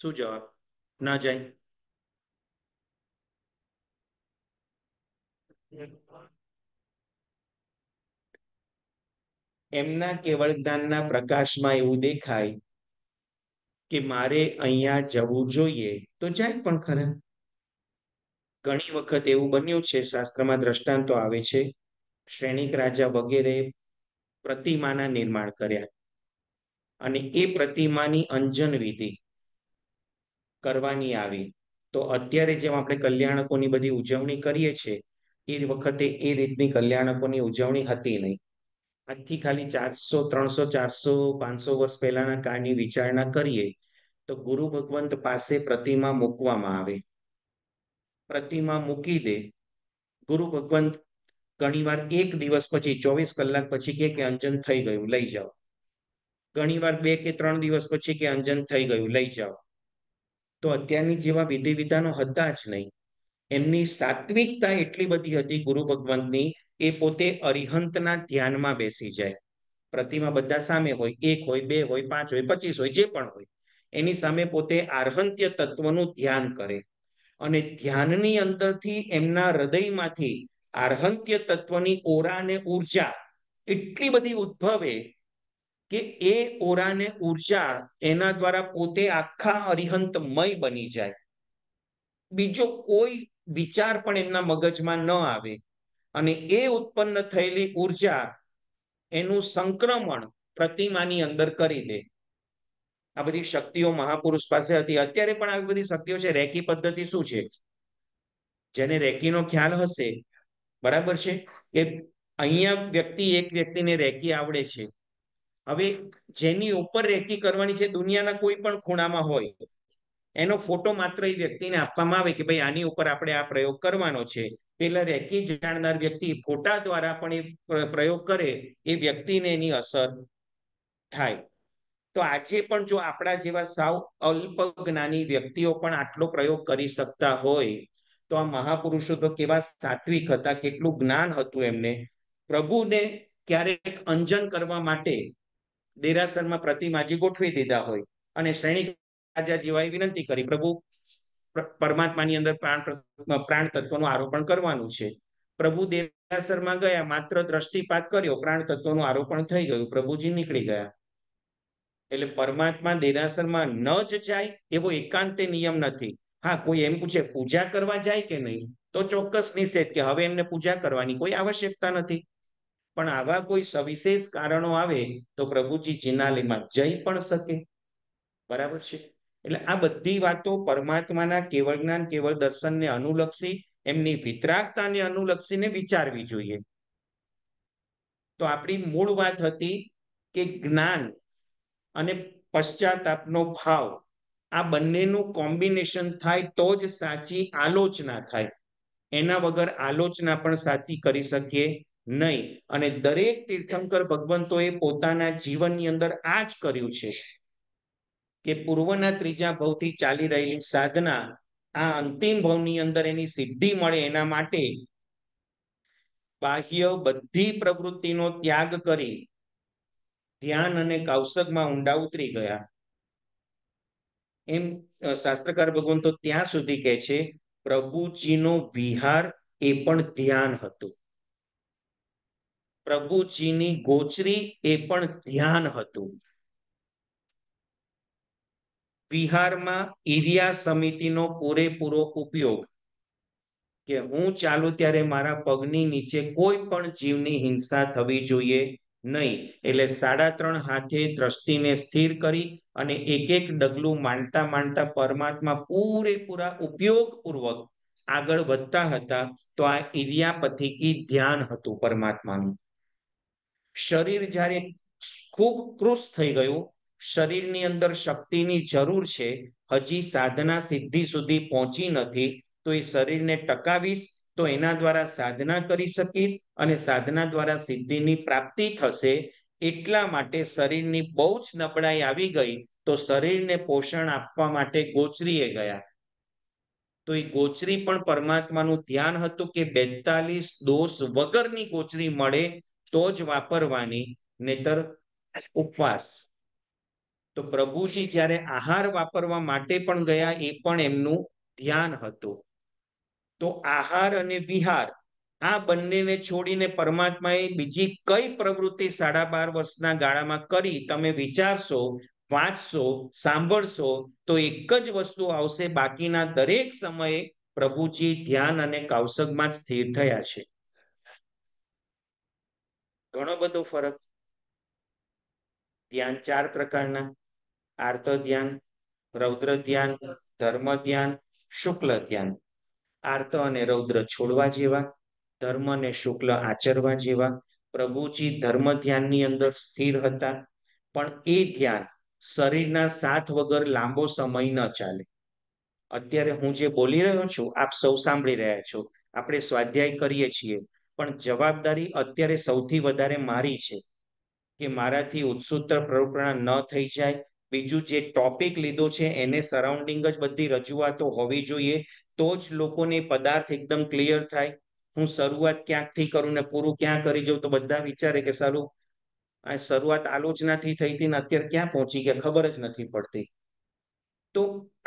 શું જવાબ ના જાય એમના કેવળ જ્ઞાનના પ્રકાશમાં એવું દેખાય કે મારે અહીંયા જવું જોઈએ તો જાય પણ ખરા ઘણી વખત એવું બન્યું છે શાસ્ત્રમાં દ્રષ્ટાંતો આવે છે શ્રેણિક રાજા વગેરે પ્રતિમાના નિર્માણ કર્યા અને એ પ્રતિમાની અંજન વિધિ કરવાની આવી તો અત્યારે જેમ આપણે કલ્યાણકોની બધી ઉજવણી કરીએ છીએ એ વખતે એ રીતની કલ્યાણકોની ઉજવણી હતી નહીં આજથી ખાલી ચારસો ત્રણસો ચારસો પાંચસો વર્ષ પહેલાના કાળની વિચારણા કરીએ તો ગુરુ ભગવંત પાસે પ્રતિમા મૂકવામાં આવે પ્રતિમા મૂકી દે ગુરુ ભગવંત ઘણીવાર એક દિવસ પછી ચોવીસ કલાક પછી કે અંજન થઈ ગયું લઈ જાઓ ઘણીવાર બે કે ત્રણ દિવસ પછી કે અંજન થઈ ગયું લઈ જાઓ તો અત્યારની જેવા વિધિ વિધાનો હતા જ નહીં એમની સાત્વિકતા એટલી બધી હતી ગુરુ ભગવંતની એ પોતે અરિહંતના ધ્યાનમાં બેસી જાય પ્રતિમા બધા સામે હોય એક હોય બે હોય પાંચ હોય પચીસ હોય જે પણ હોય એની સામે પોતે આર્હંત્ય તત્વનું ધ્યાન કરે અને ધ્યાનની અંદરથી એમના હૃદયમાંથી આર્હંત્ય તત્વની ઓરા અને ઉર્જા એટલી બધી ઉદ્ભવે કે એ ઓરા ને ઉર્જા એના દ્વારા પોતે આખા અરિહંતમય બની જાય બીજો કોઈ વિચાર પણ એમના મગજમાં ન આવે અને એ ઉત્પન્ન થયેલી ઉર્જા એનું સંક્રમણ પ્રતિમાની અંદર કરી દે આ બધી શક્તિઓ મહાપુરુષ પાસે હતી અત્યારે પણ આવી બધી શક્તિઓ છે રેકી પદ્ધતિ શું છે જેને રેકીનો ખ્યાલ હશે બરાબર છે કે અહીંયા વ્યક્તિ એક વ્યક્તિને રેકી આવડે છે હવે જેની ઉપર રેકી કરવાની છે દુનિયાના કોઈ પણ ખૂણામાં હોય એનો ફોટો માત્ર એ વ્યક્તિને આપવામાં આવે કે ભાઈ આની ઉપર આપણે આ પ્રયોગ કરવાનો છે પેલા રેકી જાણનાર વ્યક્તિ ફોટા દ્વારા પણ એ પ્રયોગ કરે એ વ્યક્તિને એની અસર થાય તો આજે પણ જો આપણા જેવા સાવ અલ્પ જ્ઞાની વ્યક્તિઓ પણ આટલો પ્રયોગ કરી શકતા હોય તો આ મહાપુરુષો તો કેવા સાત્વિક હતા કેટલું જ્ઞાન હતું એમને પ્રભુને ક્યારેક અંજન કરવા માટે દેરાસરમાં પ્રતિમાજી ગોઠવી દીધા હોય અને શ્રેણી રાજા જેવાએ વિનંતી કરી પ્રભુ પરમાત્માની અંદર પ્રાણ પ્રાણ તત્વનું આરોપણ કરવાનું છે પ્રભુ દેરાસરમાં ગયા માત્ર દ્રષ્ટિપાત કર્યો પ્રાણ તત્વનું આરોપણ થઈ ગયું પ્રભુજી નીકળી ગયા એટલે પરમાત્મા દેરાસરમાં ન જ જાય એવો એકાંત નિયમ નથી હા કોઈ એમ પૂછે પૂજા કરવા જાય કે નહીં તો ચોક્કસ નિષેધ કે હવે એમને પૂજા કરવાની કોઈ આવશ્યકતા નથી પણ આવા કોઈ સવિશેષ કારણો આવે તો પ્રભુજી જિનાલયમાં જઈ પણ શકે બરાબર છે એટલે આ બધી વાતો પરમાત્માના કેવળ જ્ઞાન કેવળ દર્શનને અનુલક્ષી એમની વિતરાગતાને અનુલક્ષીને વિચારવી જોઈએ તો આપણી મૂળ વાત હતી કે જ્ઞાન અને પશ્ચાતાપનો ભાવ આ બંનેનું કોમ્બિનેશન થાય તો જ સાચી આલોચના થાય એના વગર આલોચના પણ સાચી કરી શકીએ નહીં અને દરેક તીર્થંકર ભગવંતોએ પોતાના જીવનની અંદર આ જ કર્યું છે કે પૂર્વના ત્રીજા ભાવથી ચાલી રહેલી સાધના આ અંતિમ ભાવની અંદર એની સિદ્ધિ મળે એના માટે બાહ્ય બધી પ્રવૃત્તિનો ત્યાગ કરી ધ્યાન અને કૌશકમાં ઊંડા ઉતરી ગયા એમ શાસ્ત્રકાર ભગવાન તો ત્યાં સુધી કહે છે પ્રભુજીનો વિહાર એ પણ ધ્યાન હતું પ્રભુજીની ગોચરી એ પણ ધ્યાન હતું વિહારમાં ઇરિયા સમિતિનો પૂરેપૂરો ઉપયોગ કે હું ચાલુ ત્યારે મારા પગની નીચે કોઈ પણ જીવની હિંસા થવી જોઈએ નહીં એટલે સાડા ત્રણ હાથે દ્રષ્ટિને સ્થિર કરી અને એક એક ડગલું માંડતા માંડતા પરમાત્મા પૂરેપૂરા ઉપયોગપૂર્વક આગળ વધતા હતા તો આ ઇરિયાપથિકી ધ્યાન હતું પરમાત્માનું શરીર જ્યારે ખૂબ કૃષ થઈ ગયું શરીરની અંદર શક્તિની જરૂર છે હજી સાધના સિદ્ધિ સુધી પહોંચી નથી તો એ શરીરને ટકાવીશ તો એના દ્વારા સાધના કરી શકીશ અને સાધના દ્વારા સિદ્ધિની પ્રાપ્તિ થશે એટલા માટે શરીરની બહુ જ નબળાઈ આવી ગઈ તો શરીરને પોષણ આપવા માટે ગોચરીએ ગયા તો એ ગોચરી પણ પરમાત્માનું ધ્યાન હતું કે બેતાલીસ દોષ વગરની ગોચરી મળે તો જ વાપરવાની નેતર ઉપવાસ તો પ્રભુજી જ્યારે આહાર વાપરવા માટે પણ ગયા એ પણ એમનું ધ્યાન હતું તો આહાર અને વિહાર આ બંનેને છોડીને પરમાત્માએ બીજી કઈ પ્રવૃત્તિ સાડા બાર વર્ષના ગાળામાં કરી તમે વિચારશો વાંચશો સાંભળશો તો એક જ વસ્તુ આવશે બાકીના દરેક સમયે પ્રભુજી ધ્યાન અને કૌશકમાં સ્થિર થયા છે ઘણો બધો ફરક ધ્યાન ચાર પ્રકારના આર્ત ધ્યાન રૌદ્ર ધ્યાન ધર્મ ધ્યાન શુક્લ ધ્યાન આર્ત અને રૌદ્ર છોડવા જેવા ધર્મ અને શુક્લ આચરવા જેવા પ્રભુજી ધર્મ ધ્યાનની અંદર સ્થિર હતા પણ એ ધ્યાન શરીરના સાથ વગર લાંબો સમય ન ચાલે અત્યારે હું જે બોલી રહ્યો છું આપ સૌ સાંભળી રહ્યા છો આપણે સ્વાધ્યાય કરીએ છીએ પણ જવાબદારી અત્યારે સૌથી વધારે મારી છે કે મારાથી ઉત્સુત્તર પ્રવૃત્તિ ન થઈ જાય બીજું જે ટોપિક લીધો છે એને સરાઉન્ડિંગ જ બધી રજૂઆતો હોવી જોઈએ તો જ લોકોને પદાર્થ એકદમ ક્લિયર થાય હું શરૂઆત ક્યાંકથી કરું ને પૂરું ક્યાં કરી જઉં તો બધા વિચારે કે સારું આ શરૂઆત આલોચનાથી થઈ હતી ને અત્યારે ક્યાં પહોંચી ગયા ખબર જ નથી પડતી તો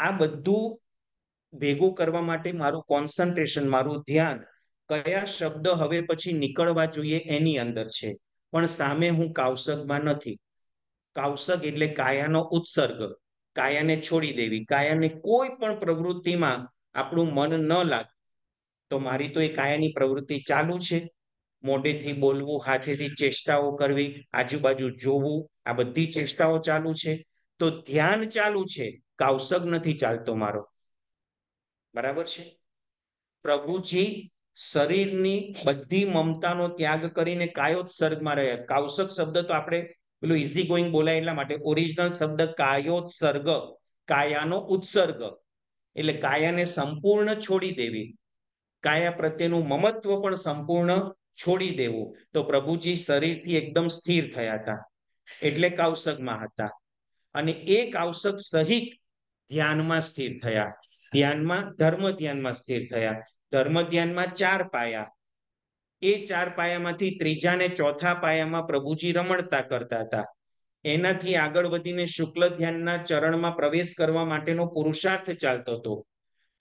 આ બધું ભેગું કરવા માટે મારું કોન્સન્ટ્રેશન મારું ધ્યાન કયા શબ્દ હવે પછી નીકળવા જોઈએ એની અંદર છે પણ સામે હું કાવસગમાં નથી કાવસગ એટલે કાયાનો ઉત્સર્ગ કાયાને છોડી દેવી કાયાને કોઈ પણ પ્રવૃત્તિમાં આપણું મન ન લાગે તો મારી તો એ કાયાની પ્રવૃત્તિ ચાલુ છે મોઢેથી બોલવું હાથેથી ચેષ્ટાઓ કરવી આજુબાજુ જોવું આ બધી ચેષ્ટાઓ ચાલુ છે તો ધ્યાન ચાલુ છે કાવસગ નથી ચાલતો મારો બરાબર છે પ્રભુજી શરીરની બધી મમતાનો ત્યાગ કરીને કાયોત્સર્ગમાં રહ્યા કાવસક શબ્દ તો આપણે પેલું ઇઝી ગોઈંગ બોલાય એટલા માટે ઓરિજિનલ શબ્દ કાયોત્સર્ગ કાયાનો ઉત્સર્ગ એટલે કાયાને સંપૂર્ણ છોડી દેવી કાયા પ્રત્યેનું મમત્વ પણ સંપૂર્ણ છોડી દેવું તો પ્રભુજી શરીરથી એકદમ સ્થિર થયા હતા એટલે કૌશકમાં હતા અને એ કૌશક સહિત ધ્યાનમાં સ્થિર થયા ધ્યાનમાં ધર્મ ધ્યાનમાં સ્થિર થયા ધર્મ ધ્યાનમાં ચાર પાયા એ ચાર પાયામાંથી ત્રીજા ને ચોથા પાયામાં પ્રભુજી રમણતા કરતા હતા એનાથી આગળ વધીને શુક્લ ધ્યાનના ચરણમાં પ્રવેશ કરવા માટેનો પુરુષાર્થ ચાલતો હતો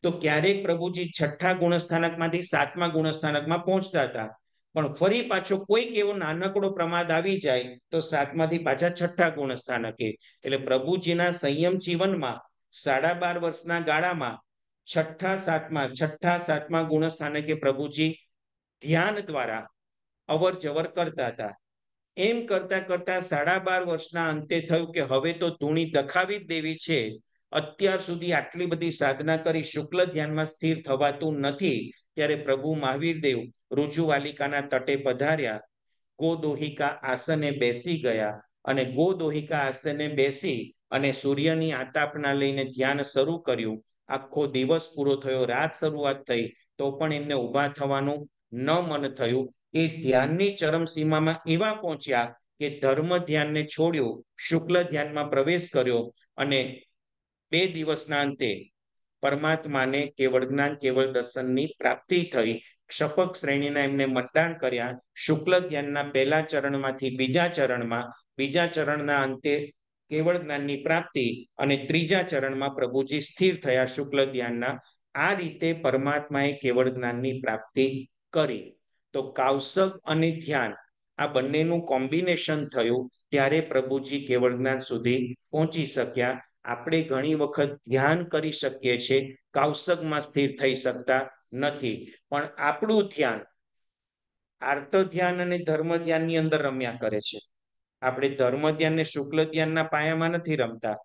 તો ક્યારેક પ્રભુજી છઠ્ઠા ગુણસ્થાનકમાંથી સાતમા ગુણસ્થાનકમાં પહોંચતા હતા પણ ફરી પાછો કોઈક એવો નાનકડો પ્રમાદ આવી જાય તો સાતમાંથી પાછા છઠ્ઠા ગુણસ્થાનકે સ્થાનકે એટલે પ્રભુજીના સંયમ જીવનમાં સાડા બાર વર્ષના ગાળામાં છઠ્ઠા સાતમા છઠ્ઠા સાતમા ગુણસ્થાનકે પ્રભુજી ધ્યાન દ્વારા અવર જવર કરતા હતા એમ કરતા કરતા સાડા બાર વર્ષના અંતે થયું કે હવે તો ધૂણી દખાવી જ દેવી છે અત્યાર સુધી આટલી બધી સાધના કરી શુક્લ ધ્યાનમાં સ્થિર થવાતું નથી ત્યારે પ્રભુ મહાવીર દેવ રુજુવાલિકાના તટે પધાર્યા ગોદોહિકા આસને બેસી ગયા અને ગોદોહિકા આસને બેસી અને સૂર્યની આતાપના લઈને ધ્યાન શરૂ કર્યું આખો દિવસ પૂરો થયો રાત શરૂઆત થઈ તો પણ એમને ઊભા થવાનું ન મન થયું એ ધ્યાનની ચરમસીમામાં એવા પહોંચ્યા કે ધર્મ ધ્યાનને છોડ્યો શુક્લ ધ્યાનમાં પ્રવેશ કર્યો અને બે દિવસના અંતે પરમાત્માને કેવળ જ્ઞાન કેવળ દર્શનની પ્રાપ્તિ થઈ ક્ષપક શ્રેણીના એમને મતદાન કર્યા શુક્લ ધ્યાનના પહેલા ચરણમાંથી બીજા ચરણમાં બીજા ચરણના અંતે કેવળ જ્ઞાનની પ્રાપ્તિ અને ત્રીજા ચરણમાં પ્રભુજી સ્થિર થયા શુક્લ ધ્યાનના આ રીતે પરમાત્માએ કેવળ જ્ઞાનની પ્રાપ્તિ કરી તો કાવસક અને ધ્યાન આ બંનેનું કોમ્બિનેશન થયું ત્યારે પ્રભુજી કેવળ જ્ઞાન સુધી પહોંચી શક્યા આપણે ઘણી વખત ધ્યાન કરી શકીએ છીએ કાવસકમાં સ્થિર થઈ શકતા નથી પણ આપણું ધ્યાન આર્ત ધ્યાન અને ધર્મ ધ્યાનની અંદર રમ્યા કરે છે આપણે ધર્મ ધ્યાન ને શુક્લ ધ્યાનના પાયામાં નથી રમતા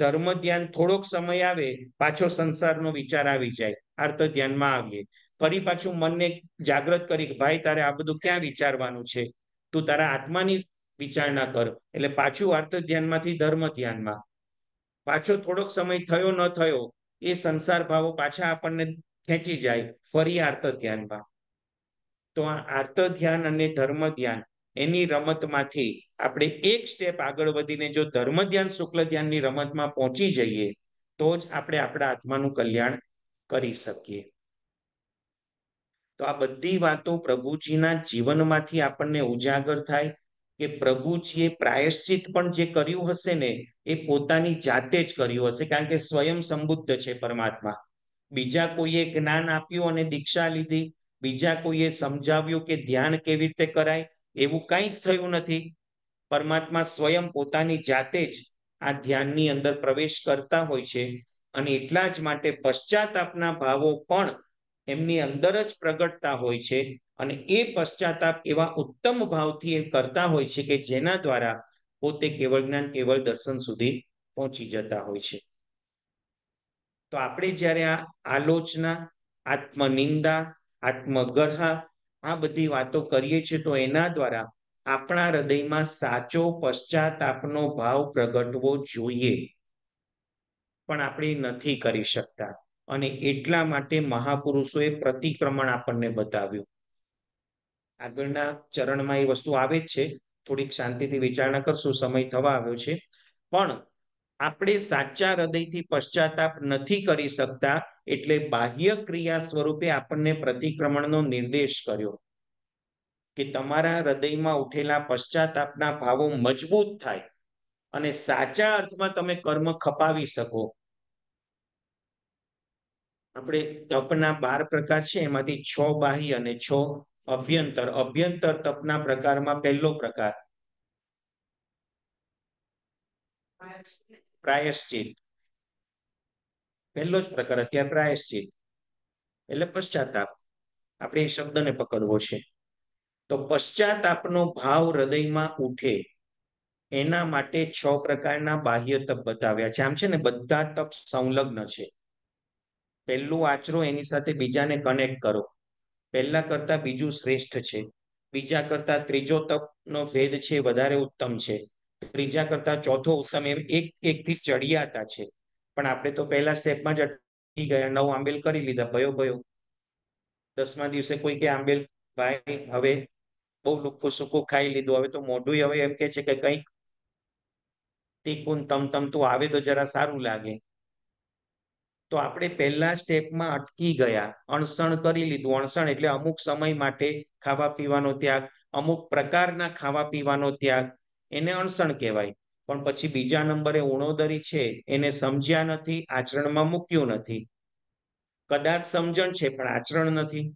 ધર્મ ધ્યાન થોડોક સમય આવે પાછો સંસારનો વિચાર આવી જાય આર્ત ધ્યાનમાં આવીએ ફરી પાછું મનને જાગૃત કરી કે ભાઈ તારે આ બધું ક્યાં વિચારવાનું છે તું તારા આત્માની વિચારણા કર એટલે પાછું આર્ત ધ્યાનમાંથી ધર્મ ધ્યાનમાં પાછો થોડોક સમય થયો ન થયો એ સંસાર ભાવો પાછા આપણને ખેંચી જાય ફરી આર્ત ધ્યાનમાં તો આ આર્ત ધ્યાન અને ધર્મ ધ્યાન એની રમતમાંથી આપણે એક સ્ટેપ આગળ વધીને જો ધર્મ ધ્યાન શુક્લ ધ્યાનની રમતમાં પહોંચી જઈએ તો જ આપણે આપણા આત્માનું કલ્યાણ કરી શકીએ તો આ બધી વાતો પ્રભુજીના જીવનમાંથી આપણને ઉજાગર થાય કે પ્રભુજીએ પ્રાયશ્ચિત પણ જે કર્યું હશે ને એ પોતાની જાતે જ કર્યું હશે કારણ કે સ્વયં સંબુદ્ધ છે પરમાત્મા બીજા કોઈએ જ્ઞાન આપ્યું અને દીક્ષા લીધી બીજા કોઈએ સમજાવ્યું કે ધ્યાન કેવી રીતે કરાય એવું કંઈ જ થયું નથી પરમાત્મા સ્વયં પોતાની જાતે જ આ ધ્યાનની અંદર પ્રવેશ કરતા હોય છે અને એટલા જ માટે પશ્ચાતાપના ભાવો પણ એમની અંદર જ પ્રગટતા હોય છે અને એ પશ્ચાતાપ એવા ઉત્તમ ભાવથી એ કરતા હોય છે કે જેના દ્વારા પોતે કેવળ જ્ઞાન કેવળ દર્શન સુધી પહોંચી જતા હોય છે તો આપણે જ્યારે આ આલોચના આત્મનિંદા આત્મગર્હા આ બધી વાતો કરીએ છીએ તો એના દ્વારા આપણા હૃદયમાં સાચો પશ્ચાતાપનો ભાવ પ્રગટવો જોઈએ પણ આપણે નથી કરી શકતા અને એટલા માટે મહાપુરુષોએ પ્રતિક્રમણ આપણને બતાવ્યું આગળના ચરણમાં એ વસ્તુ આવે જ છે થોડીક શાંતિથી વિચારણા કરશું સમય થવા આવ્યો છે પણ આપણે સાચા હૃદયથી પશ્ચાતાપ નથી કરી શકતા એટલે બાહ્ય ક્રિયા સ્વરૂપે આપણને પ્રતિક્રમણનો નિર્દેશ કર્યો કે તમારા હૃદયમાં ઉઠેલા પશ્ચાતાપના ભાવો મજબૂત થાય અને સાચા અર્થમાં તમે કર્મ ખપાવી શકો આપણે તપના બાર પ્રકાર છે એમાંથી છ બાહ્ય અને છ અભ્યંતર અભ્યંતર તપના પ્રકારમાં પહેલો પ્રકાર પ્રાયશ્ચિત પહેલો જ પ્રકાર અત્યારે પ્રાયશ્ચિત એટલે પશ્ચાતાપ આપણે એ શબ્દને પકડવો છે તો પશ્ચાતાપનો ભાવ હૃદયમાં ઉઠે એના માટે છ પ્રકારના બાહ્ય તપ બતાવ્યા છે આમ છે ને બધા તપ સંલગ્ન છે પહેલું આચરો એની સાથે બીજાને કનેક્ટ કરો પહેલા કરતા બીજું શ્રેષ્ઠ છે બીજા કરતા ત્રીજો તપનો ભેદ છે વધારે ઉત્તમ છે ત્રીજા કરતા ચોથો ઉત્તમ એમ એક એક થી ચડિયાતા છે પણ આપણે તો પહેલા સ્ટેપમાં જ અટકી ગયા નવ આંબેલ કરી લીધા ભયો ભયો દસમા દિવસે કોઈ કે આંબેલ ભાઈ હવે બહુ લુખું સુખું ખાઈ લીધું હવે તો મોઢું હવે એમ કે છે કે કંઈક તીકુન તમ તમ તું આવે તો જરા સારું લાગે તો આપણે પહેલા સ્ટેપમાં અટકી ગયા અણસણ કરી લીધું અણસણ એટલે અમુક સમય માટે ખાવા પીવાનો ત્યાગ અમુક પ્રકારના ખાવા પીવાનો ત્યાગ એને અણસણ કહેવાય પણ પછી બીજા નંબરે ઉણોદરી છે એને સમજ્યા નથી આચરણમાં મૂક્યું નથી કદાચ સમજણ છે પણ આચરણ નથી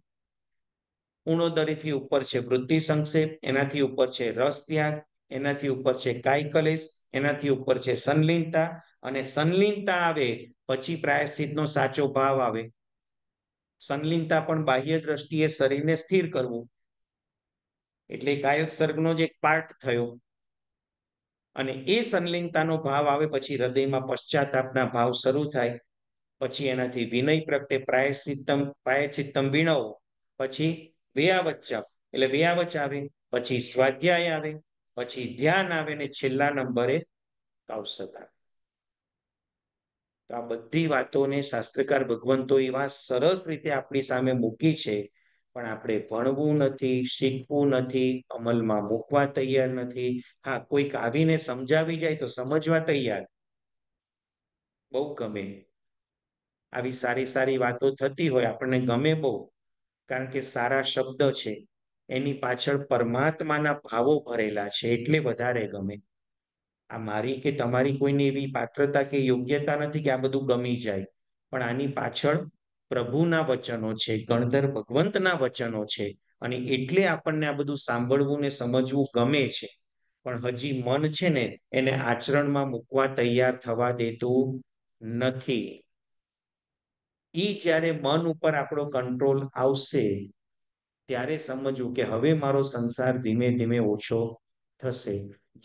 ઉણોદરીથી ઉપર છે વૃદ્ધિ સંક્ષેપ એનાથી ઉપર છે રસ ત્યાગ એનાથી ઉપર છે કાય કલેશ એનાથી ઉપર છે સંલિનતા અને સંલિનતા આવે પછી પ્રાયશ્ચિતનો સાચો ભાવ આવે સંલિનતા પણ બાહ્ય દ્રષ્ટિએ શરીરને સ્થિર કરવું એટલે કાયક સર્ગનો પાર્ટ થયો અને એ સંલિનતાનો ભાવ આવે પછી હૃદયમાં પશ્ચાતાપના ભાવ શરૂ થાય પછી એનાથી વિનય પ્રગટે પ્રાયશ્ચિત્તમ પ્રાયશ્ચિત્તમ વિણવો પછી વ્યાવચ્ચપ એટલે વ્યાવચ આવે પછી સ્વાધ્યાય આવે પછી ધ્યાન આવે ને છેલ્લા નંબરે કાવસત આવે તો આ બધી વાતોને શાસ્ત્રકાર ભગવંતો એવા સરસ રીતે આપણી સામે મૂકી છે પણ આપણે ભણવું નથી શીખવું નથી અમલમાં મૂકવા તૈયાર નથી હા કોઈક આવીને સમજાવી જાય તો સમજવા તૈયાર બહુ ગમે આવી સારી સારી વાતો થતી હોય આપણને ગમે બહુ કારણ કે સારા શબ્દ છે એની પાછળ પરમાત્માના ભાવો ભરેલા છે એટલે વધારે ગમે આ મારી કે તમારી કોઈની એવી પાત્રતા કે યોગ્યતા નથી કે આ બધું ગમી જાય પણ આની પાછળ પ્રભુના વચનો છે ગણધર ભગવંતના વચનો છે અને એટલે આપણને આ બધું સાંભળવું ને સમજવું ગમે છે પણ હજી મન છે ને એને આચરણમાં મૂકવા તૈયાર થવા દેતું નથી ઈ જ્યારે મન ઉપર આપણો કંટ્રોલ આવશે ત્યારે સમજવું કે હવે મારો સંસાર ધીમે ધીમે ઓછો થશે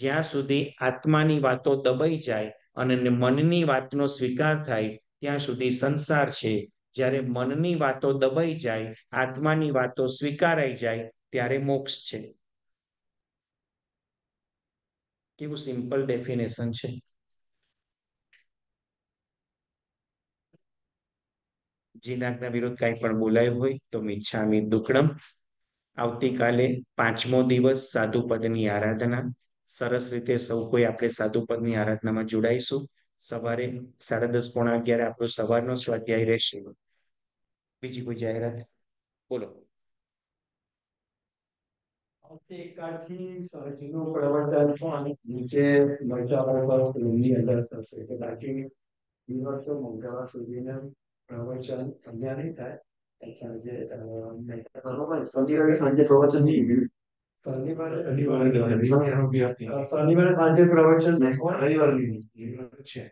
જ્યાં સુધી આત્માની વાતો દબાઈ જાય અને મનની વાતનો સ્વીકાર થાય ત્યાં સુધી સંસાર છે જ્યારે મનની વાતો દબાઈ જાય આત્માની વાતો સ્વીકારાઈ જાય ત્યારે મોક્ષ છે કેવું સિમ્પલ ડેફિનેશન છે જીનાકના વિરુદ્ધ કાંઈ પણ બોલાયું હોય તો મિચ્છામી દુકડમ આવતીકાલે પાંચમો દિવસ સાધુ પદની આરાધના સરસ રીતે સૌ કોઈ આપણે સાધુ પદની આરાધનામાં જોડાઈશું સવારે સાડા દસ પોણા અગિયારે આપણો સવારનો સ્વાધ્યાય રહેશે બીજી કોઈ જાહેરાત બોલો આવતીકાલથી સહજીનું પ્રવર્તન પણ નીચે મરચાઓ પર બાકી દિવસો મંગળવાર સુધીના પ્રવચન સંધ્યા નહીં થાય શનિવારે સાંજે પ્રવચન નહીં શનિવારે સાંજે પ્રવચન રવિવાર છે